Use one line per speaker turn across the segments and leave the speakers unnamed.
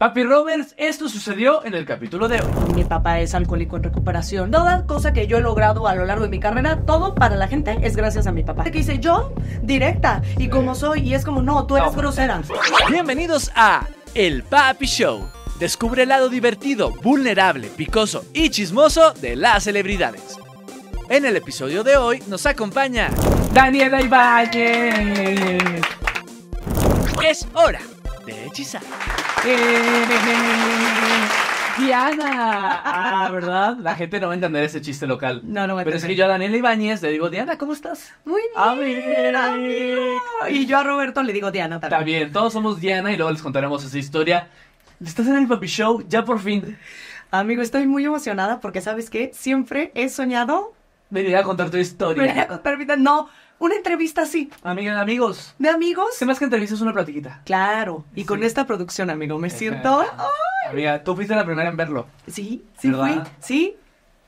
Papi Roberts, esto sucedió en el capítulo de hoy. Mi papá es alcohólico en recuperación. Toda cosa que yo he logrado a lo largo de mi carrera, todo para la gente es gracias a mi papá. Aquí hice yo, directa, y como soy, y es como, no, tú eres grosera.
Bienvenidos a El Papi Show. Descubre el lado divertido, vulnerable, picoso y chismoso de las celebridades. En el episodio de hoy nos acompaña Daniela Ibáñez. Es hora de hechizar. Eh, Diana. Ah, ¿verdad? La gente no va a entender ese chiste local. No, no va a entender. Pero es que yo a Daniela Ibáñez le digo, Diana, ¿cómo estás? Muy ah, bien. Y yo a Roberto le digo Diana también. bien. todos somos Diana y luego les contaremos esa historia. Estás en el Papi Show, ya por fin. Amigo, estoy muy emocionada porque, ¿sabes que
Siempre he soñado. Venir a contar tu historia. Venir a No una entrevista así. Amiga, de amigos. ¿De amigos? Se más que entrevistas? una platiquita. Claro. Y con esta producción, amigo, me
siento... Amiga, tú fuiste la primera en verlo. Sí, sí fui. Sí.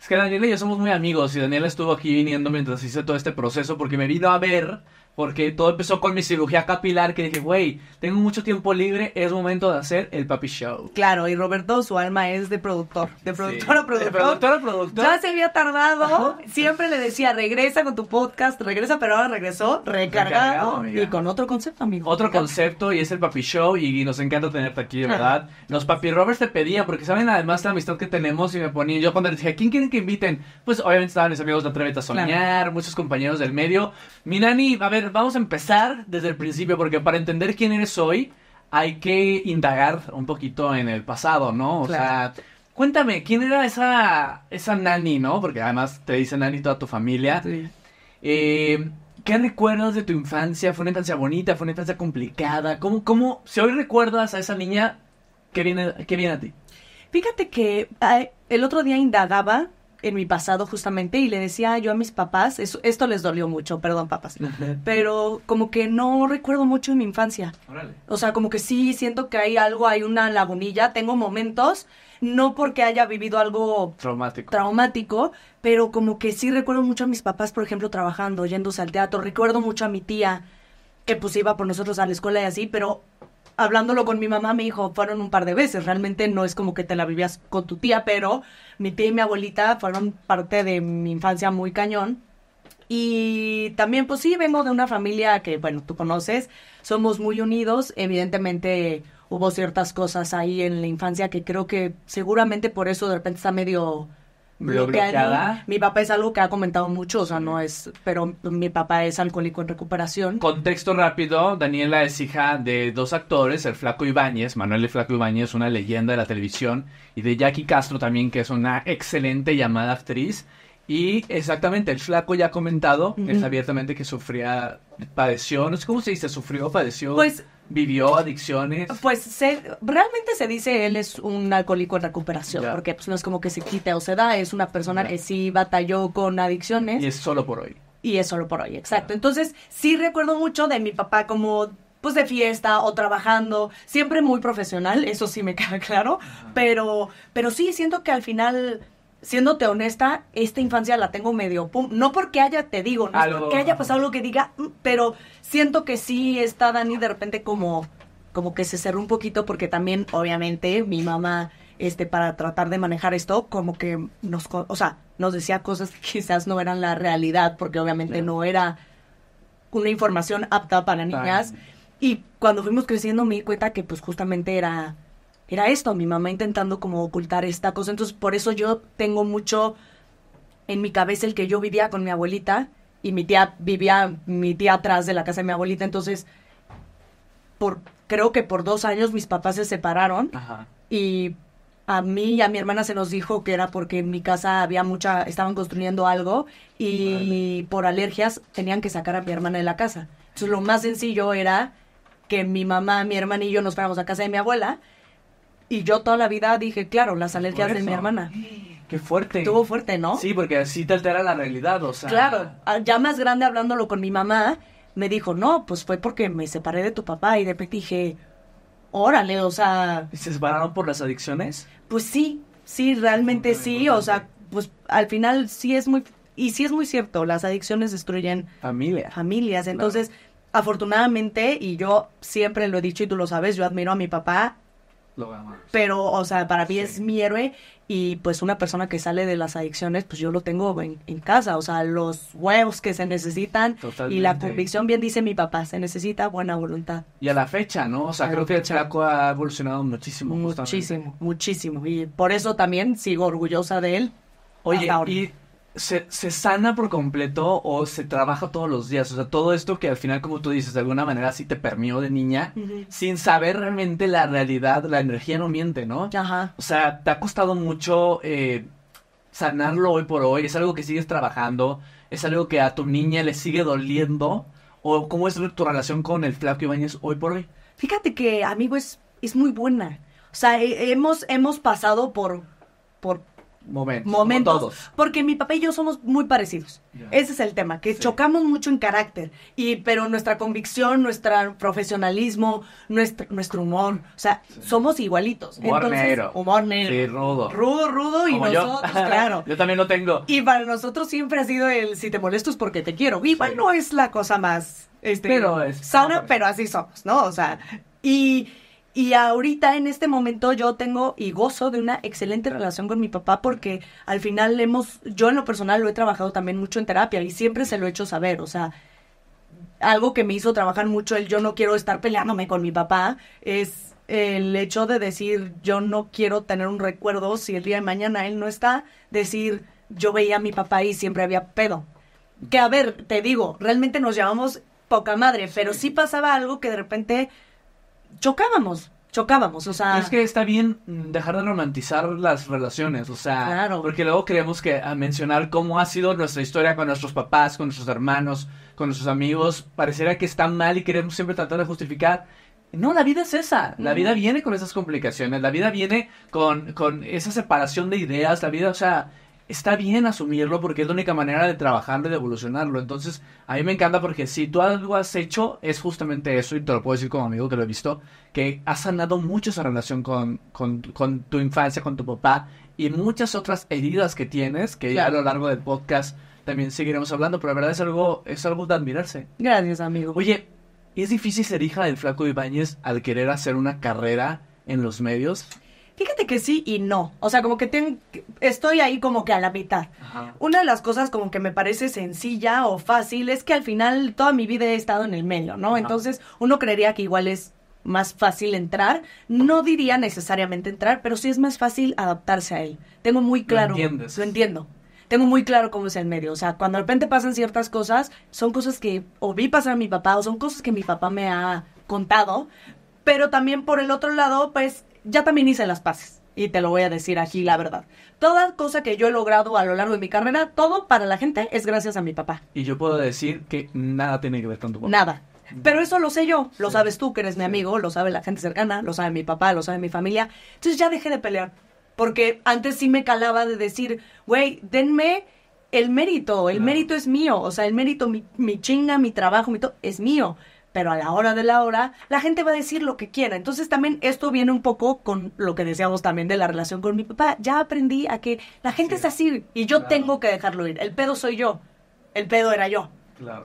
Es que Daniel y yo somos muy amigos y Daniel estuvo aquí viniendo mientras hice todo este proceso porque me vino a ver porque todo empezó con mi cirugía capilar que dije, güey, tengo mucho tiempo libre, es momento de hacer el Papi Show.
Claro, y Roberto, su alma es de productor, de productor a
productor. De productor a
productor. Ya se había tardado, siempre le decía, regresa con tu podcast, regresa, pero ahora regresó recargado,
y con otro concepto, amigo. Otro concepto y es el Papi Show y nos encanta tenerte aquí, de verdad. Los Papi Roberts te pedían, porque saben además la amistad que tenemos y me ponían, yo cuando les dije, quién quieren que inviten? Pues obviamente estaban mis amigos de Atrévete a Soñar, muchos compañeros del medio. Mi nani, a ver, vamos a empezar desde el principio, porque para entender quién eres hoy, hay que indagar un poquito en el pasado, ¿no? O sea, cuéntame, ¿quién era esa, esa nani, no? Porque además te dice nani toda tu familia. Sí. Eh, ¿Qué recuerdas de tu infancia? ¿Fue una infancia bonita? ¿Fue una infancia complicada? ¿Cómo, cómo si hoy recuerdas a esa niña, viene, qué viene a ti? Fíjate que el otro día indagaba en mi
pasado justamente y le decía yo a mis papás, eso, esto les dolió mucho, perdón papás, pero como que no recuerdo mucho de mi infancia. Órale. O sea, como que sí siento que hay algo, hay una lagunilla, tengo momentos, no porque haya vivido algo traumático. traumático, pero como que sí recuerdo mucho a mis papás, por ejemplo, trabajando, yéndose al teatro, recuerdo mucho a mi tía que pues iba por nosotros a la escuela y así, pero hablándolo con mi mamá, me dijo, fueron un par de veces. Realmente no es como que te la vivías con tu tía, pero mi tía y mi abuelita fueron parte de mi infancia muy cañón. Y también, pues sí, vengo de una familia que, bueno, tú conoces, somos muy unidos. Evidentemente hubo ciertas cosas ahí en la infancia que creo que seguramente por eso de repente está medio
mi,
papá es algo que ha comentado mucho, o sea, no es, pero mi papá es alcohólico en recuperación.
Contexto rápido, Daniela es hija de dos actores, el Flaco Ibáñez, Manuel el Flaco Ibáñez, una leyenda de la televisión, y de Jackie Castro también, que es una excelente llamada actriz. Y exactamente, el flaco ya ha comentado, es abiertamente que sufría, padeció, no sé cómo se dice, sufrió, padeció. Pues vivió adicciones. Pues realmente
se dice él es un alcohólico en recuperación, porque pues, no es como que se quita o se da, es una persona que sí batalló con adicciones. Y es
solo por hoy.
Y es solo por hoy, exacto. Entonces sí recuerdo mucho de mi papá como pues de fiesta o trabajando, siempre muy profesional, eso sí me queda claro, pero, pero sí siento que al final siéndote honesta, esta infancia la tengo medio pum. No porque haya, te digo, no es porque haya pasado lo que diga, mm", pero siento que sí está Dani de repente como, como que se cerró un poquito porque también, obviamente, mi mamá, este, para tratar de manejar esto, como que nos, o sea, nos decía cosas que quizás no eran la realidad porque obviamente no era una información apta para niñas. Y cuando fuimos creciendo me di cuenta que pues justamente era era esto, mi mamá intentando como ocultar esta cosa. Entonces, por eso yo tengo mucho en mi cabeza el que yo vivía con mi abuelita y mi tía vivía, mi tía atrás de la casa de mi abuelita. Entonces, por, creo que por dos años mis papás se separaron y a mí y a mi hermana se nos dijo que era porque en mi casa había mucha, estaban construyendo algo y por alergias tenían que sacar a mi hermana de la casa. Entonces, lo más sencillo era que mi mamá, mi hermana y yo nos fuéramos a casa de mi abuela y yo toda la vida dije, claro, las alergias de mi hermana.
Qué fuerte. Estuvo fuerte, ¿no? Sí, porque así te altera la realidad, o sea. Claro,
ah, ya más grande hablándolo con mi mamá, me dijo, no, pues fue porque me separé de tu papá y de repente dije, órale, o sea... ¿Se separaron por las adicciones? Pues sí, sí, realmente sí, o sea, pues al final sí es muy... Y sí es muy cierto, las adicciones destruyen... Familia. Familias, entonces... Afortunadamente, y yo siempre lo he dicho y tú lo sabes, yo admiro a mi papá pero, o sea, para mí es mi héroe y pues una persona que sale de las adicciones, pues yo lo tengo en, casa, o sea, los huevos que se necesitan y la convicción, bien dice mi papá, se necesita buena voluntad.
Y a la fecha, ¿no? O sea, creo que el Chaco ha evolucionado muchísimo. Muchísimo, muchísimo. Y por eso también sigo orgullosa de él. Oye, y se, sana por completo o se trabaja todos los días. O sea, todo esto que al final, como tú dices, de alguna manera sí te permió de niña, sin saber realmente la realidad, la energía no miente, ¿no? Ajá. O sea, te ha costado mucho eh, sanarlo hoy por hoy. Es algo que sigues trabajando, es algo que a tu niña le sigue doliendo. ¿O cómo es tu relación con el Flaco Ibañez hoy por hoy?
Fíjate que, amigo, es, es muy buena. O sea, hemos, hemos pasado por, por
momentos.
Porque mi papá y yo somos muy parecidos. Ese es el tema, que chocamos mucho en carácter, y, pero nuestra convicción, nuestro profesionalismo, nuestro, humor, o sea, somos igualitos. Humor negro. Humor negro. Sí, rudo. Rudo, rudo y nosotros, claro.
yo también lo tengo.
Y para nosotros siempre ha sido el si te molesto es porque te quiero. Igual no es la cosa más... Este, pero pero así somos, ¿no? O sea, y y ahorita en este momento yo tengo y gozo de una excelente relación con mi papá porque al final hemos, yo en lo personal lo he trabajado también mucho en terapia y siempre se lo he hecho saber, o sea, algo que me hizo trabajar mucho el yo no quiero estar peleándome con mi papá es el hecho de decir yo no quiero tener un recuerdo si el día de mañana él no está, decir yo veía a mi papá y siempre había pedo. Que a ver, te digo, realmente nos llamamos poca madre, pero sí pasaba algo que de repente chocábamos, chocábamos, o sea... Es
que está bien dejar de romantizar las relaciones, o sea... Claro. Porque luego creemos que a mencionar cómo ha sido nuestra historia con nuestros papás, con nuestros hermanos, con nuestros amigos, pareciera que está mal y queremos siempre tratar de justificar. No, la vida es esa. La vida viene con esas complicaciones. La vida viene con, con esa separación de ideas. La vida, o sea, está bien asumirlo porque es la única manera de trabajarlo y de evolucionarlo. Entonces, a mí me encanta porque si tú algo has hecho, es justamente eso, y te lo puedo decir como amigo que lo he visto, que has sanado mucho esa relación con, con, tu infancia, con tu papá, y muchas otras heridas que tienes, que ya a lo largo del podcast también seguiremos hablando, pero la verdad es algo, es algo de admirarse. Gracias, amigo. Oye, ¿es difícil ser hija del flaco Ibáñez al querer hacer una carrera en los medios?
Fíjate que sí y no. O sea, como que estoy ahí como que a la mitad. Una de las cosas como que me parece sencilla o fácil es que al final toda mi vida he estado en el medio, ¿no? Entonces uno creería que igual es más fácil entrar. No diría necesariamente entrar, pero sí es más fácil adaptarse a él. Tengo muy claro. Lo, lo entiendo tengo muy claro cómo es el medio. O sea, cuando de repente pasan ciertas cosas, son cosas que o vi pasar a mi papá o son cosas que mi papá me ha contado. Pero también por el otro lado, pues ya también hice las paces. Y te lo voy a decir aquí la verdad. Toda cosa que yo he logrado a lo largo de mi carrera, todo para la gente es gracias a mi papá.
Y yo puedo decir que nada tiene que ver con tu
Nada. Pero eso lo sé yo, lo sabes tú que eres mi amigo, lo sabe la gente cercana, lo sabe mi papá, lo sabe mi familia. Entonces ya dejé de pelear. Porque antes sí me calaba de decir, güey, denme el mérito, el mérito es mío, o sea, el mérito, mi, mi chinga, mi trabajo, mi todo, es mío pero a la hora de la hora la gente va a decir lo que quiera. Entonces también esto viene un poco con lo que decíamos también de la relación con mi papá. Ya aprendí a que la gente es así y yo tengo que dejarlo ir. El pedo soy yo, el pedo era yo.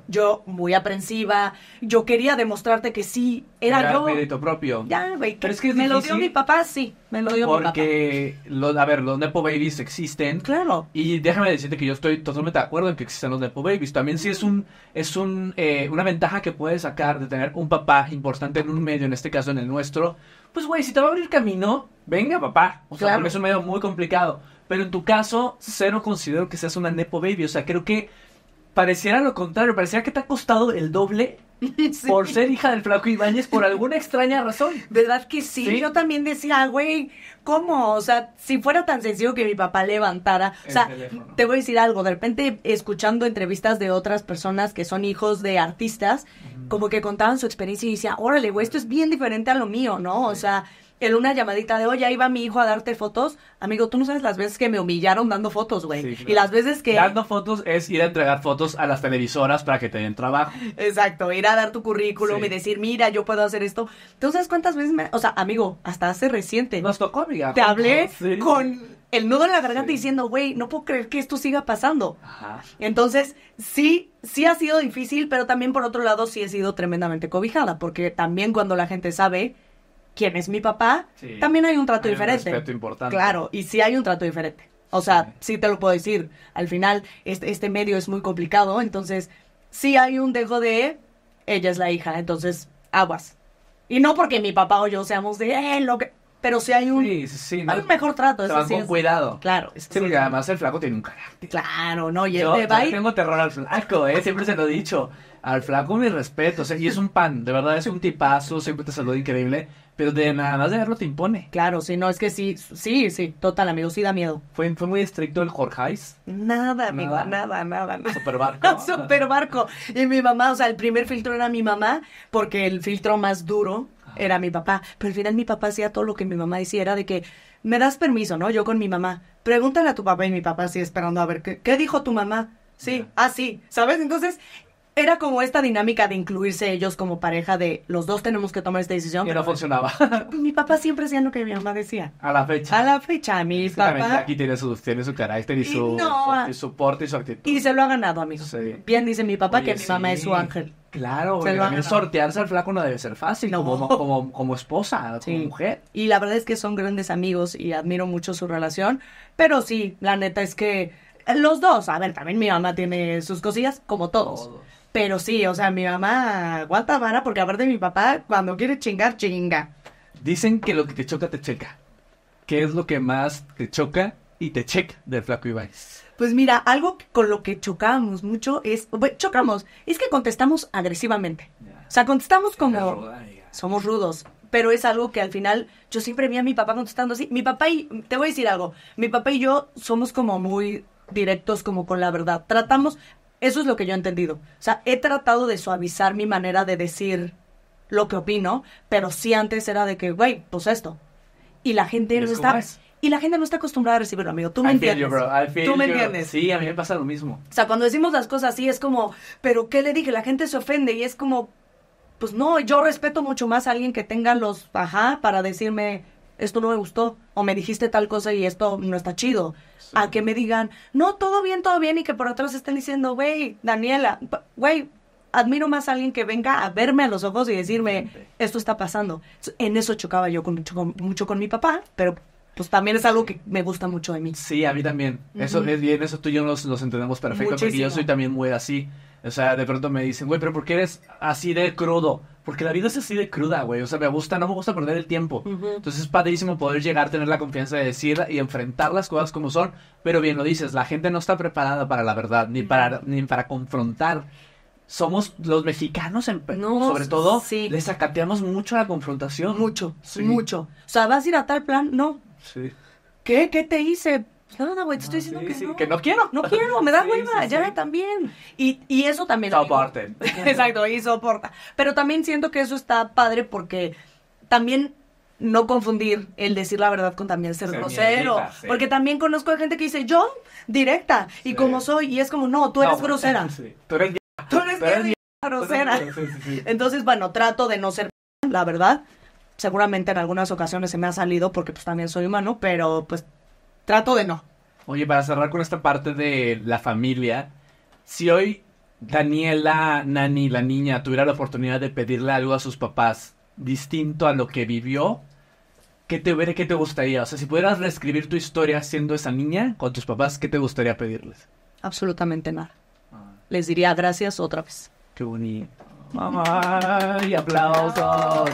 Yo, muy aprensiva, yo quería demostrarte que sí, era, era yo. propio. Ya, güey. Pero es que me lo dio mi papá, sí,
me lo dio mi papá. Porque, a ver, los Nepo Babies existen. Claro. Y déjame decirte que yo estoy totalmente de acuerdo en que existen los Nepo Babies. También sí es un es un, eh, una ventaja que puedes sacar de tener un papá importante en un medio, en este caso en el nuestro. Pues, güey, si te va a abrir camino, venga, papá. O sea, es un medio muy complicado. Pero en tu caso, no considero que seas una Nepo Baby. O sea, creo que pareciera lo contrario, pareciera que te ha costado el doble por ser hija del flaco Ibáñez por alguna extraña razón. ¿Verdad que sí? Yo también decía, ah,
güey, ¿cómo? O sea, si fuera tan sencillo que mi papá levantara. o sea, te voy a decir algo, de repente escuchando entrevistas de otras personas que son hijos de artistas, como que contaban su experiencia y decía, órale, güey, esto es bien diferente a lo mío, ¿no? O sea en una llamadita de, oye, ahí va mi hijo a darte fotos. Amigo, tú no sabes las veces que me humillaron dando fotos, güey.
Y las veces que... Dando fotos es ir a entregar fotos a las televisoras para que te den trabajo. Exacto, ir a dar tu
currículum y decir, mira, yo puedo hacer esto. ¿Tú sabes cuántas veces me... O sea, amigo, hasta hace reciente. Nos tocó, amiga. Te hablé con el nudo en la garganta diciendo, güey, no puedo creer que esto siga pasando. Ajá. Entonces, sí, sí ha sido difícil, pero también por otro lado sí he sido tremendamente cobijada, porque también cuando la gente sabe quién es mi papá, también hay un trato diferente. Un respeto importante. Claro, y sí hay un trato diferente. O sea, sí, te lo puedo decir. Al final, este, este, medio es muy complicado, entonces sí hay un dejo de ella es la hija, entonces aguas. Y no porque mi papá o yo seamos de eh, lo que. Pero sí hay
un, sí, hay un
mejor trato. Se con cuidado.
Claro. Sí, porque además el flaco tiene un carácter. Claro, no, y yo, yo tengo terror al flaco, ¿eh? Siempre se lo he dicho. Al flaco mi respeto. O ¿eh? sea, y es un pan, de verdad, es un tipazo, siempre te saluda increíble. Pero de nada más de verlo te impone. Claro, sí, no, es que sí, sí, sí, total, amigo, sí da miedo. Fue, fue muy estricto el Jorge Nada,
amigo, nada, nada. nada.
Super barco. Super
barco. Y mi mamá, o sea, el primer filtro era mi mamá, porque el filtro más duro era mi papá. Pero al final mi papá hacía todo lo que mi mamá hiciera era de que, me das permiso, ¿no? Yo con mi mamá. Pregúntale a tu papá y mi papá así esperando a ver, ¿qué, qué dijo tu mamá? Sí, ah, sí, ¿sabes? Entonces, era como esta dinámica de incluirse ellos como pareja de los dos tenemos que tomar esta decisión. Y no funcionaba. Mi papá siempre decía lo que mi mamá decía.
A la fecha. A la fecha, mi papá. Aquí tiene su, tiene su carácter y, su, no, ah. y su actitud. Y se lo ha ganado, amigo. Sí. Bien dice mi
papá que mi mamá es su ángel.
Claro, sortearse al flaco no debe ser fácil, como, como, esposa, como mujer. Y la verdad es que son
grandes amigos y admiro mucho su relación, pero sí, la neta es que eh, los dos, a ver, también mi mamá tiene sus cosillas, como todos. todos. Pero sí, o sea, mi mamá guata vara porque aparte mi papá cuando quiere chingar, chinga.
Dicen que lo que te choca, te checa. ¿Qué es lo que más te choca y te checa del flaco Ibáñez?
Pues mira, algo con lo que chocamos mucho es, chocamos, es que contestamos agresivamente. O sea, contestamos como, somos rudos, pero es algo que al final yo siempre vi a mi papá contestando así. Mi papá y, te voy a decir algo, mi papá y yo somos como muy directos como con la verdad. Tratamos, eso es lo que yo he entendido. O sea, he tratado de suavizar mi manera de decir lo que opino, pero sí antes era de que, güey, pues esto. Y la gente no está... Y la gente no está acostumbrada a recibirlo, amigo. Tú me entiendes. Tú me entiendes.
Sí, a mí me pasa lo mismo.
O sea, cuando decimos las cosas así es como, pero ¿qué le dije? La gente se ofende y es como, pues no, yo respeto mucho más a alguien que tenga los, ajá, para decirme, esto no me gustó, o me dijiste tal cosa y esto no está chido. A que me digan, no, todo bien, todo bien, y que por atrás estén diciendo, wey, Daniela, wey, admiro más a alguien que venga a verme a los ojos y decirme, esto está pasando. En eso chocaba yo mucho, con, mi papá, pero pues también es algo que me gusta mucho de mí.
Sí, a mí también. Eso es bien, eso tú y yo nos, entendemos perfecto, porque yo soy también muy así. O sea, de pronto me dicen, güey, pero ¿por qué eres así de crudo? Porque la vida es así de cruda, güey. O sea, me gusta, no me gusta perder el tiempo. Entonces es padrísimo poder llegar, tener la confianza de decir y enfrentar las cosas como son. Pero bien lo dices, la gente no está preparada para la verdad, ni para, ni para confrontar. Somos los mexicanos, sobre todo, les acateamos mucho la confrontación. Mucho, sí. mucho. O sea, vas a ir a tal plan, no. Sí.
¿Qué? ¿Qué te hice? Pues, nada, güey, te estoy diciendo que, no. que no quiero. No quiero, me da hueva, ya también. Y, y, eso también. Soporten. Exacto, y soporta. Pero también siento que eso está padre porque también no confundir el decir la verdad con también ser grosero. Porque también conozco a gente que dice, yo, directa, y como soy, y es como, no, tú eres grosera.
Tú eres grosera.
Entonces, bueno, trato de no ser, la verdad. Seguramente en algunas ocasiones se me ha salido porque pues
también soy humano, pero pues Trato de no. Oye, para cerrar con esta parte de la familia, si hoy Daniela, Nani, la niña, tuviera la oportunidad de pedirle algo a sus papás distinto a lo que vivió, ¿qué te, qué te gustaría? O sea, si pudieras reescribir tu historia siendo esa niña con tus papás, ¿qué te gustaría pedirles?
Absolutamente nada. Ah. Les diría gracias otra vez.
Qué bonito. Mamá, y aplausos.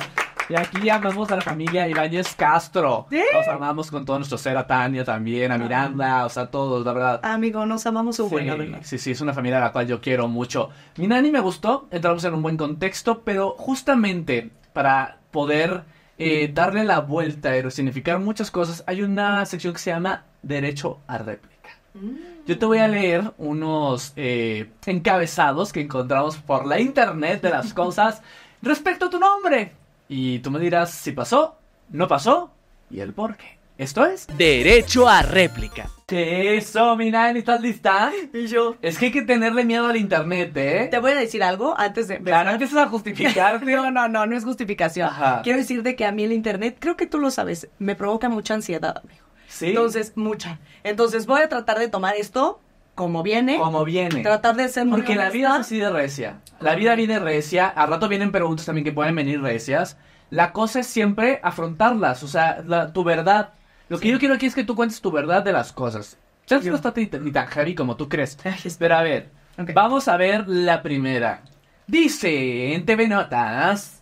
Y aquí amamos a la familia Ibáñez Castro. ¿Sí? Nos amamos con todo nuestro ser, a Tania también, a ah. Miranda, o sea, todos, la verdad. Amigo, nos amamos un buen, sí, Sí, sí, es una familia a la cual yo quiero mucho. Mi nani me gustó, entramos en un buen contexto, pero justamente para poder eh, darle la vuelta y significar muchas cosas, hay una sección que se llama Derecho a Réplica. Mm. Yo te voy a leer unos eh, encabezados que encontramos por la internet de las cosas respecto a tu nombre. Y tú me dirás si pasó, no pasó y el por qué. Esto es Derecho a réplica. ¿Qué eso, nani? ¿Estás lista? Y yo. Es que hay que tenerle miedo al internet, ¿eh? Te
voy a decir algo antes de
empezar. Claro, empiezas a justificar.
no, no, no, no es justificación. Ajá. Quiero decirte que a mí el internet, creo que tú lo sabes, me provoca mucha ansiedad, amigo. Sí. Entonces, mucha. Entonces voy a tratar de tomar esto como
viene. Como viene. Tratar de ser muy Porque la vida es así de recia. La vida viene recia. A rato vienen preguntas también que pueden venir recias. La cosa es siempre afrontarlas. O sea, tu verdad. Lo que yo quiero aquí es que tú cuentes tu verdad de las cosas. Ya no está ni, tan heavy como tú crees. Pero a ver, vamos a ver la primera. Dice en TV Notas: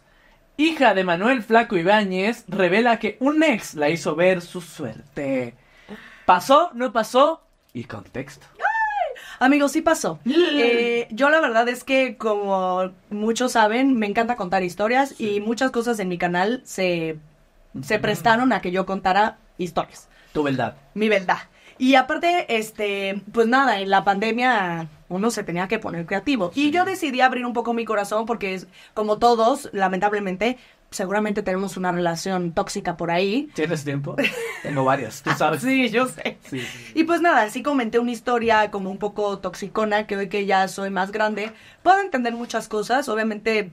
Hija de Manuel Flaco Ibáñez revela que un ex la hizo ver su suerte. ¿Pasó? ¿No pasó? Y contexto.
Amigos, sí pasó. Eh, yo la verdad es que, como muchos saben, me encanta contar historias y muchas cosas en mi canal se, se prestaron a que yo contara
historias. Tu verdad.
Mi verdad. Y aparte, este, pues nada, en la pandemia uno se tenía que poner creativo. Y yo decidí abrir un poco mi corazón porque, como todos, lamentablemente, seguramente tenemos una relación tóxica por ahí.
¿Tienes tiempo? Tengo varias, tú ah, sabes. sí, yo sé.
Y pues nada, sí comenté una historia como un poco toxicona, que hoy que ya soy más grande, puedo entender muchas cosas, obviamente...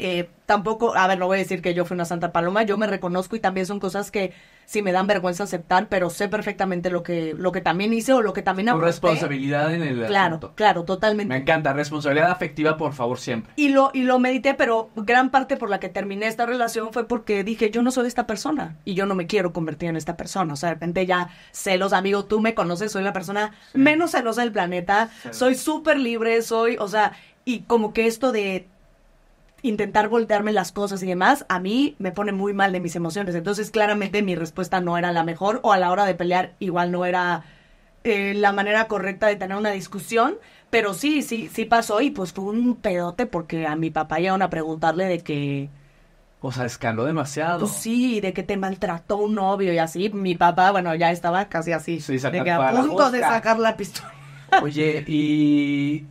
Eh, tampoco, a ver, no voy a decir que yo fui una santa paloma, yo me reconozco y también son cosas que si me dan vergüenza aceptar, pero sé perfectamente lo que, lo que también hice o lo que también aporté.
responsabilidad en el Claro, claro, totalmente. Me encanta, responsabilidad afectiva, por favor, siempre.
Y lo, y lo medité, pero gran parte por la que terminé esta relación fue porque dije, yo no soy esta persona y yo no me quiero convertir en esta persona. O sea, de repente ya celos, amigo, tú me conoces, soy la persona menos celosa del planeta, soy súper libre, soy, o sea, y como que esto de intentar voltearme las cosas y demás, a mí me pone muy mal de mis emociones. Entonces, claramente mi respuesta no era la mejor o a la hora de pelear igual no era eh, la manera correcta de tener una discusión. Pero sí, sí, sí pasó y pues fue un pedote porque a mi papá llegaron a preguntarle de que... O sea, escaló demasiado. Pues sí, de que te maltrató un novio y así. Mi papá, bueno, ya estaba casi así. Sí, de que a punto de sacar la pistola.
Oye, ¿y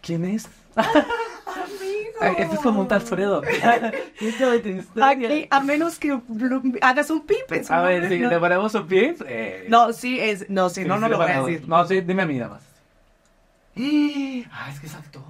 quién es Amigo. es como un
Aquí, a menos que hagas un pip. a ver, si le
ponemos un pip. Eh... No, sí, No, sí, no, no lo, voy a decir. No, sí, dime a mí nada más. Ah, es que es actor.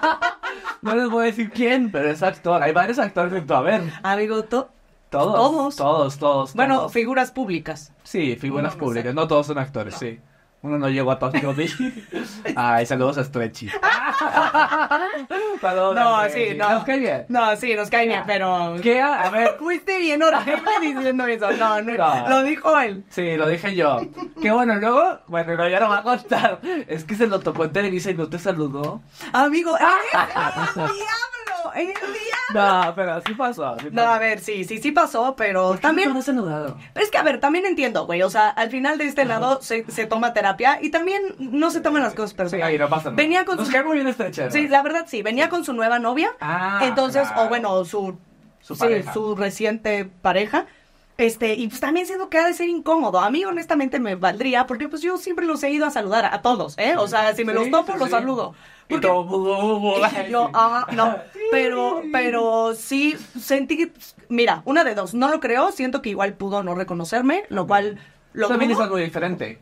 no les voy a decir quién, pero es actor. Hay varios actores en tu haber. Amigo, todos, todos. Todos. Bueno, figuras públicas. Sí, figuras públicas. No todos son actores, sí. Uno no llegó a Tokio Ay, saludos a Stretchy. no, sí, no. Nos cae bien.
No, sí, nos cae bien, pero. ¿Qué?
A ver. Fuiste bien horrible diciendo eso. No, no, no, Lo dijo él. Sí, lo dije yo. Qué bueno, luego. Bueno, no, ya no va a contar. Es que se lo tocó en Televisa y no te saludó.
Amigo. No, pero así pasó. No, a ver, sí, sí, sí pasó, pero también. Pero Es que, a ver, también entiendo, güey. O sea, al final de este lado se, toma terapia y también no se toman las cosas
personales. ahí no Venía con su... bien este Sí,
la verdad sí. Venía con su nueva novia. Ah. Entonces, o bueno, su.
Su, su
reciente pareja. Este, y pues también siento que ha de ser incómodo. A mí, honestamente, me valdría, porque pues yo siempre los he ido a saludar a todos, ¿eh? O sea, si me los topo, los saludo. no. Pero, pero sí sentí, pues, mira, una de dos, no lo creo, siento que igual pudo no reconocerme,
lo cual... Lo también es algo diferente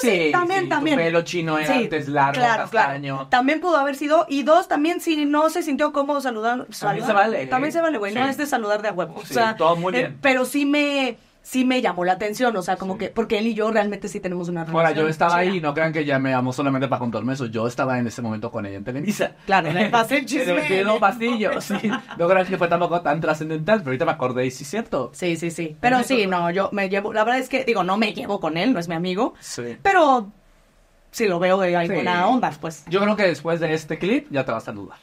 sí, también, también. Tu pelo chino era antes largo, claro, castaño. Claro.
También pudo haber sido. Y dos, también si no se sintió cómodo saludando. También se vale. También se vale, güey. No es de saludar de a huevo. o todo muy eh, bien. pero sí me sí me llamó la atención, o sea, como que, porque él y yo realmente sí tenemos una relación. Ahora, yo estaba ahí,
no crean que ya me llamó solamente para contarme eso, yo estaba en ese momento con ella en Televisa. Claro, en el pasillo. en el pasillo, sí. No crean que fue tampoco tan trascendental, pero ahorita me acordé y sí es cierto. Sí, sí, sí. Pero sí,
no, yo me llevo, la verdad es que, digo, no me llevo con él, no es mi amigo. Sí. Pero si lo veo,
hay sí. onda, pues. Yo creo que después de este clip ya te vas a dudar.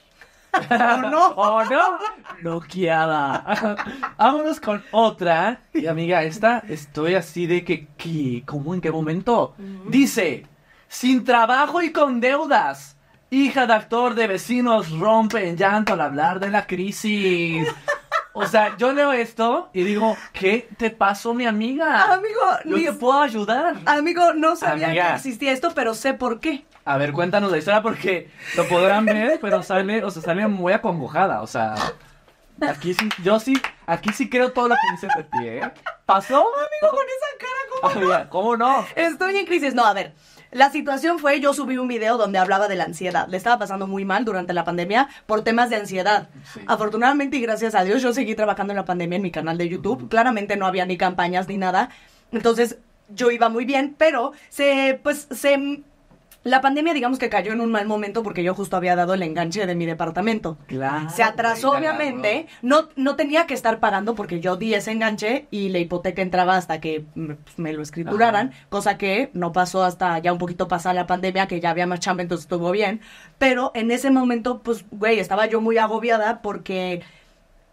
¿O no? ¿O no? Bloqueada. Vámonos con otra. Y amiga, esta estoy así de que, ¿cómo en qué momento? Dice, sin trabajo y con deudas. Hija de actor de vecinos rompe en llanto al hablar de la crisis. O sea, yo leo esto y digo, ¿qué te pasó, mi amiga? Amigo, ¿no te puedo ayudar. Amigo, no sabía que existía esto, pero sé por qué. A ver, cuéntanos la historia porque lo podrán ver, pero sale, o sea, muy acongojada, o sea. Aquí sí, yo sí, aquí sí creo todo lo que dice de ti, ¿eh? ¿Pasó? Amigo, con esa cara, ¿cómo ah, ¿cómo no? Estoy en crisis. No, a ver, la situación fue, yo
subí un video donde hablaba de la ansiedad. Le estaba pasando muy mal durante la pandemia por temas de ansiedad. Afortunadamente y gracias a Dios yo seguí trabajando en la pandemia en mi canal de YouTube. Claramente no había ni campañas ni nada. Entonces yo iba muy bien, pero se, pues, se la pandemia, digamos que cayó en un mal momento porque yo justo había dado el enganche de mi departamento. Claro. Se atrasó, obviamente. No, no tenía que estar pagando porque yo di ese enganche y la hipoteca entraba hasta que mm, pues, me, lo escrituraran, cosa que no pasó hasta ya un poquito pasada la pandemia, que ya había más chamba, entonces estuvo bien. Pero en ese momento, pues, güey, estaba yo muy agobiada porque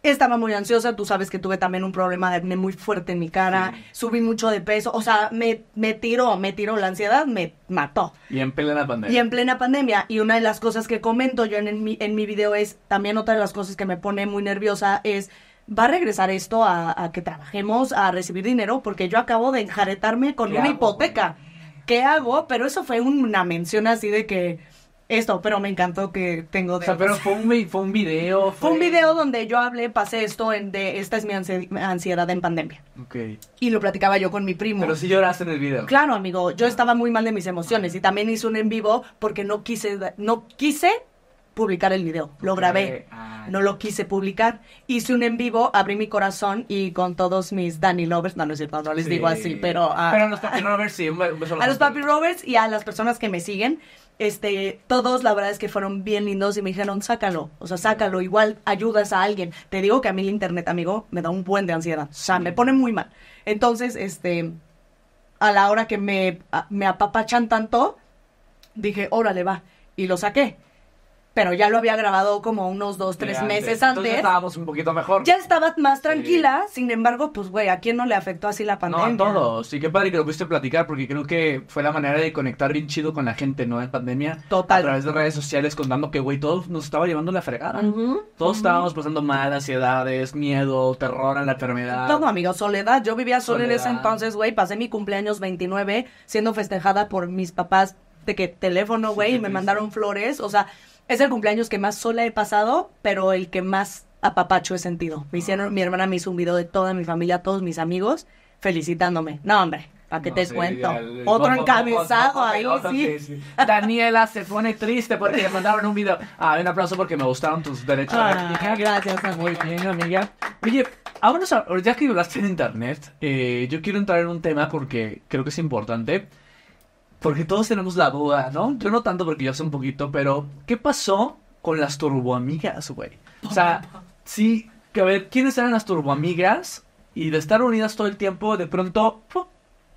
estaba muy ansiosa, tú sabes que tuve también un problema de acné muy fuerte en mi cara, subí mucho de peso, o sea, me, me tiró, me tiró la ansiedad, me mató.
Y en plena pandemia. Y en
plena pandemia, y una de las cosas que comento yo en, mi, en mi video es, también otra de las cosas que me pone muy nerviosa es, ¿va a regresar esto a, a que trabajemos, a recibir dinero? Porque yo acabo de enjaretarme con una hipoteca. ¿Qué hago? Pero eso fue una mención así de que esto, pero me encantó que tengo O sea, pero fue un, video. Fue... un video donde yo hablé, pasé esto en de esta es mi ansiedad en pandemia. Ok. Y lo platicaba yo con mi primo. Pero sí
lloraste en el video. Claro,
amigo, yo estaba muy mal de mis emociones y también hice un en vivo porque no quise, no quise publicar el video. Lo grabé. Ah, no lo quise publicar. Hice un en vivo, abrí mi corazón y con todos mis Danny Lovers, no, no es cierto,
no les digo así, pero... Ah, pero a los Papi Lovers, sí, a los, Papi
Lovers y a las personas que me siguen, este, todos la verdad es que fueron bien lindos y me dijeron, sácalo, o sea, sácalo, igual ayudas a alguien. Te digo que a mí el internet, amigo, me da un buen de ansiedad, o sea, me pone muy mal. Entonces, este, a la hora que me, me apapachan tanto, dije, órale, va, y lo saqué pero ya lo había grabado como unos dos, tres meses antes. Entonces estábamos
un poquito mejor. Ya
estaba más tranquila, sin embargo, pues güey, ¿a quién no le afectó así la
pandemia? No, a todos. Y qué padre que lo pudiste platicar, porque creo que fue la manera de conectar bien chido con la gente, ¿no? En pandemia. Total. A través de redes sociales contando que, güey, todos nos estaba llevando la fregada. Todos estábamos pasando mal, ansiedades, miedo, terror a la enfermedad. Todo,
amigo, soledad. Yo vivía sola en ese entonces, güey. Pasé mi cumpleaños 29 siendo festejada por mis papás de que teléfono, güey, y me mandaron flores. O sea, es el cumpleaños que más sola he pasado, pero el que más apapacho he sentido. Me hicieron, mi hermana me hizo un video de toda mi familia, todos mis amigos,
felicitándome. No, hombre, ¿Para que te cuento? Otro encabezado ahí, sí. Daniela se pone triste porque le mandaron un video. Ah, un aplauso porque me gustaron tus derechos. Ah, gracias, Muy bien, amiga. Oye, que hablaste en internet, eh, yo quiero entrar en un tema porque creo que es importante. Porque todos tenemos la duda, ¿no? Yo no tanto porque yo sé un poquito, pero ¿qué pasó con las turboamigas, güey? O sea, sí, que a ver, ¿quiénes eran las turboamigas? Y de estar unidas todo el tiempo, de pronto,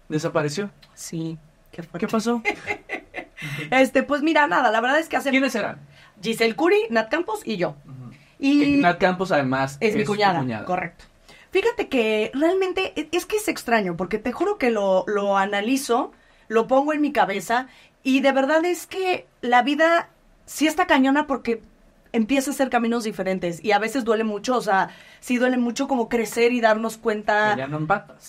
desapareció. Sí, qué pasó?
este, pues mira, nada, la verdad es que hace... ¿Quiénes eran? Giselle Curi, Nat Campos y yo. Y... Eh,
Nat Campos además es, mi cuñada, correcto.
Fíjate que realmente e, es que es extraño, porque te juro que lo, lo analizo lo pongo en mi cabeza y de verdad es que la vida sí está cañona porque empieza a ser caminos diferentes y a veces duele mucho, o sea, sí duele mucho como crecer y darnos cuenta. Que ya no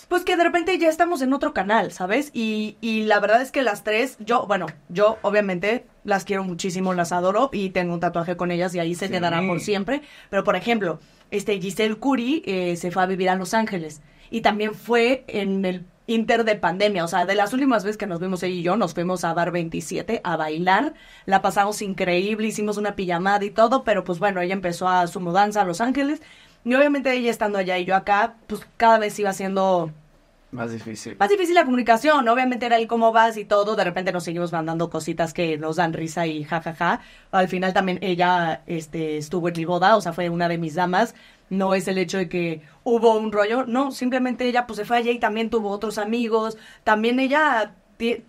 Pues que de repente ya estamos en otro canal, ¿sabes? Y, la verdad es que las tres, yo, bueno, yo obviamente las quiero muchísimo, las adoro y tengo un tatuaje con ellas y ahí se quedará quedarán por siempre. Pero por ejemplo, este Giselle Curie eh, se fue a vivir a Los Ángeles y también fue en el inter de pandemia. O sea, de las últimas veces que nos vimos ella y yo, nos fuimos a Bar 27 a bailar. La pasamos increíble, hicimos una pijamada y todo, pero pues bueno, ella empezó a su mudanza a Los Ángeles. Y obviamente ella estando allá y yo acá, pues cada vez iba siendo
más difícil. Más
difícil la comunicación, obviamente era el cómo vas y todo, de repente nos seguimos mandando cositas que nos dan risa y jajaja. Ja, ja. Al final también ella este, estuvo en mi boda, o sea, fue una de mis damas. No es el hecho de que hubo un rollo, no, simplemente ella pues se fue allá y también tuvo otros amigos, también ella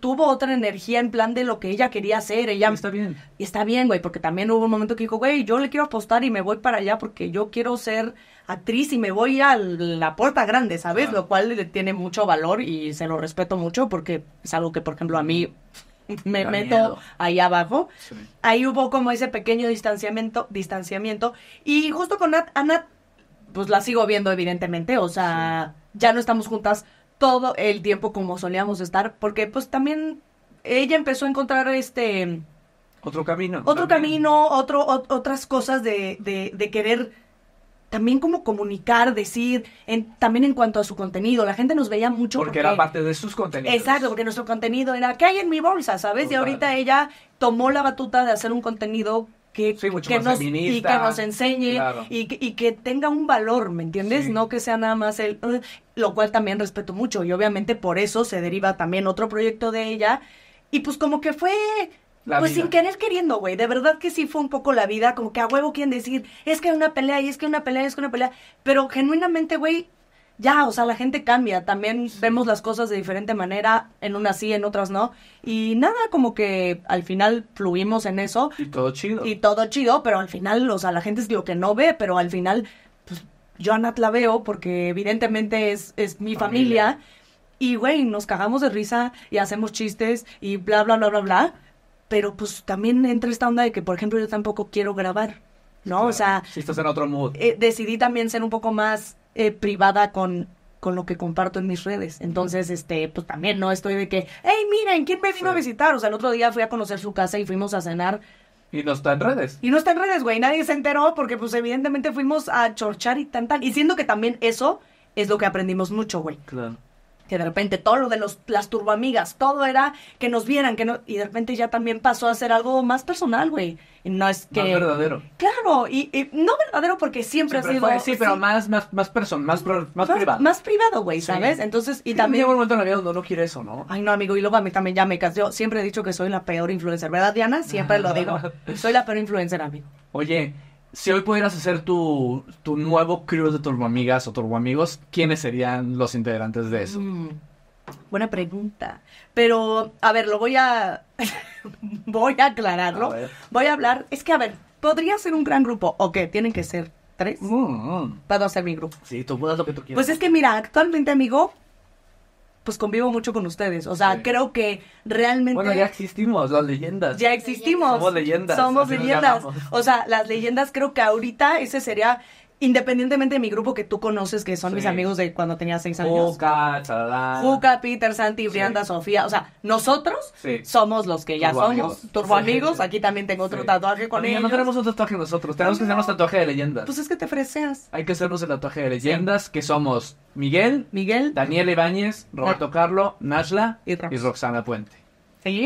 tuvo otra energía en plan de lo que ella quería hacer. Ella, está bien. Y está bien, güey, porque también hubo un momento que dijo, güey, yo le quiero apostar y me voy para allá porque yo quiero ser actriz y me voy a la puerta grande, ¿sabes? Lo cual le tiene mucho valor y se lo respeto mucho porque es algo que, por ejemplo, a mí me meto ahí abajo. Ahí hubo como ese pequeño distanciamiento, distanciamiento. Y justo con Nat, pues la sigo viendo, evidentemente. O sea, ya no estamos juntas todo el tiempo como solíamos estar, porque pues también ella empezó a encontrar este...
Otro camino. Otro
camino, otro, otras cosas de, de, querer también como comunicar, decir, también en cuanto a su contenido. La gente nos veía mucho.
Porque, porque, era parte de sus contenidos. Exacto,
porque nuestro contenido era, ¿qué hay en mi bolsa? ¿Sabes? Y ahorita ella tomó la batuta de hacer un contenido
que, nos, y que nos
enseñe y, que, tenga un valor, ¿me entiendes? No que sea nada más el... lo cual también respeto mucho y obviamente por eso se deriva también otro proyecto de ella y pues como que fue... pues sin querer queriendo, güey. De verdad que sí fue un poco la vida. Como que a huevo quieren decir, es que hay una pelea y es que hay una pelea y es que hay una pelea. Pero genuinamente, güey, ya, o sea, la gente cambia, también vemos las cosas de diferente manera, en unas sí, en otras no, y nada, como que al final fluimos en eso.
Y todo chido. Y
todo chido, pero al final, o sea, la gente es lo que no ve, pero al final, pues yo a Nat la veo porque evidentemente es, es mi familia. y, güey, nos cagamos de risa y hacemos chistes y bla, bla, bla, bla, bla. Pero pues también entra esta onda de que, por ejemplo, yo tampoco quiero grabar. ¿no? o sea...
Si estás en otro mood.
Eh, decidí también ser un poco más eh, privada con, con lo que comparto en mis redes. Entonces, este, pues también no estoy de que, hey, miren, ¿quién me vino a visitar? O sea, el otro día fui a conocer su casa y fuimos a cenar. Y
no está en redes.
Y no está en redes, güey. Nadie se enteró porque, pues, evidentemente fuimos a chorchar y tan, tan. Y siendo que también eso es lo que aprendimos mucho, güey. Claro que de repente todo lo de los, las turboamigas, todo era que nos vieran, que no, y de repente ya también pasó a ser algo más personal, güey. Y no es que... verdadero. Claro, y, no verdadero porque siempre, ha sido... sí, pero más, más, más más, más, privado. Más privado, güey, ¿sabes? Entonces, y
también... Llega un momento en la vida donde quiere eso, ¿no?
Ay, no, amigo, y luego a mí también ya me casé. Yo siempre he dicho que soy la peor influencer, ¿verdad, Diana? Siempre lo digo. soy la peor influencer, amigo.
Oye, si hoy pudieras hacer tu, nuevo crew de Turboamigas o Turboamigos, ¿quiénes serían los integrantes de eso? Mm,
buena pregunta. Pero, a ver, lo voy a. voy a aclararlo. voy a hablar. Es que, a ver, podría ser un gran grupo. ¿O qué? Tienen que ser tres. Mm, mm. Puedo hacer mi grupo. Sí, tú puedas lo que tú quieras. Pues es que, mira, actualmente, amigo, pues convivo mucho con ustedes. O sea, creo que realmente... Bueno, ya existimos, las leyendas. Ya existimos. Somos leyendas. Somos leyendas. O sea, las leyendas creo que ahorita ese sería independientemente de mi grupo que tú conoces, que son mis amigos de cuando tenía seis años.
Juca,
Juca, Peter, Santi, Brianda, Sofía. O sea, nosotros somos los que ya somos. Amigos. amigos. Aquí también tengo otro tatuaje con ellos. No
tenemos otro tatuaje nosotros. Tenemos que hacernos tatuaje de leyendas. Pues
es que te freseas.
Hay que hacernos el tatuaje de leyendas que somos Miguel, Miguel, Daniel Ibáñez, Roberto Carlo, Nashla y, Roxana Puente.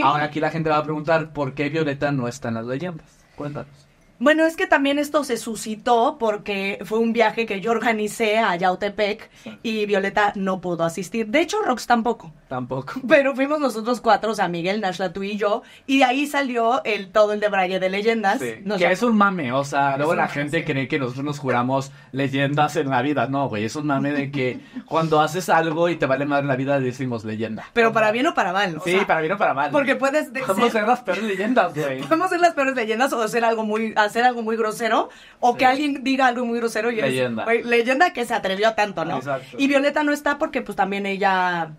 Ahora aquí la gente va a preguntar por qué Violeta no está en las leyendas. Cuéntanos.
Bueno, es que también esto se suscitó porque fue un viaje que yo organicé a Yautepec y Violeta no pudo asistir. De hecho, Rox tampoco. Tampoco. Pero fuimos nosotros cuatro, o sea, Miguel, Nashla, tú y yo, y de ahí salió el todo el de Braille de leyendas. Sí,
que es un mame, o sea, luego la gente cree que nosotros nos juramos leyendas en la vida. No, güey, es un mame de que cuando haces algo y te vale más la vida, decimos leyenda. Pero para bien o para mal. sí, para bien o para mal. Porque puedes... Podemos ser, ser las peores leyendas, güey. Podemos
ser las peores leyendas o hacer algo muy hacer algo muy grosero o que alguien diga algo muy grosero y leyenda. Es, leyenda que se atrevió tanto, ¿no? Y Violeta no está porque pues también ella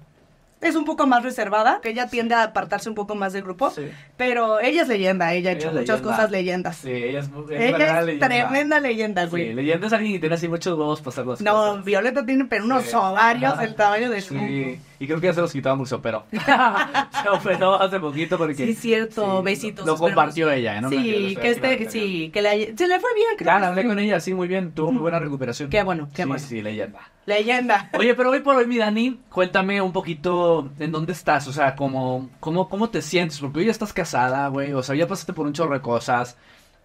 es un poco más reservada, que ella tiende a apartarse un poco más del grupo, pero ella es leyenda, ella ha hecho muchas cosas leyendas. Sí,
ella es, es, ella es tremenda
leyenda, güey. Sí,
leyenda es alguien que tiene así muchos huevos para
No, Violeta tiene pero unos ovarios del
tamaño de su... Sí, y creo que ya se los quitaba mucho, pero se operó hace poquito porque... Sí, cierto, besitos. Lo, compartió ella, ¿no? Sí, que este, sí, que le, se le fue bien, creo. Claro, hablé con ella, sí, muy bien, tuvo muy buena recuperación. Qué bueno, qué bueno. Sí, sí, leyenda. Leyenda. Oye, pero hoy por hoy, mi Dani, cuéntame un poquito en dónde estás, o sea, cómo, cómo te sientes, porque hoy ya estás casada, güey, o sea, ya pasaste por un chorro de cosas,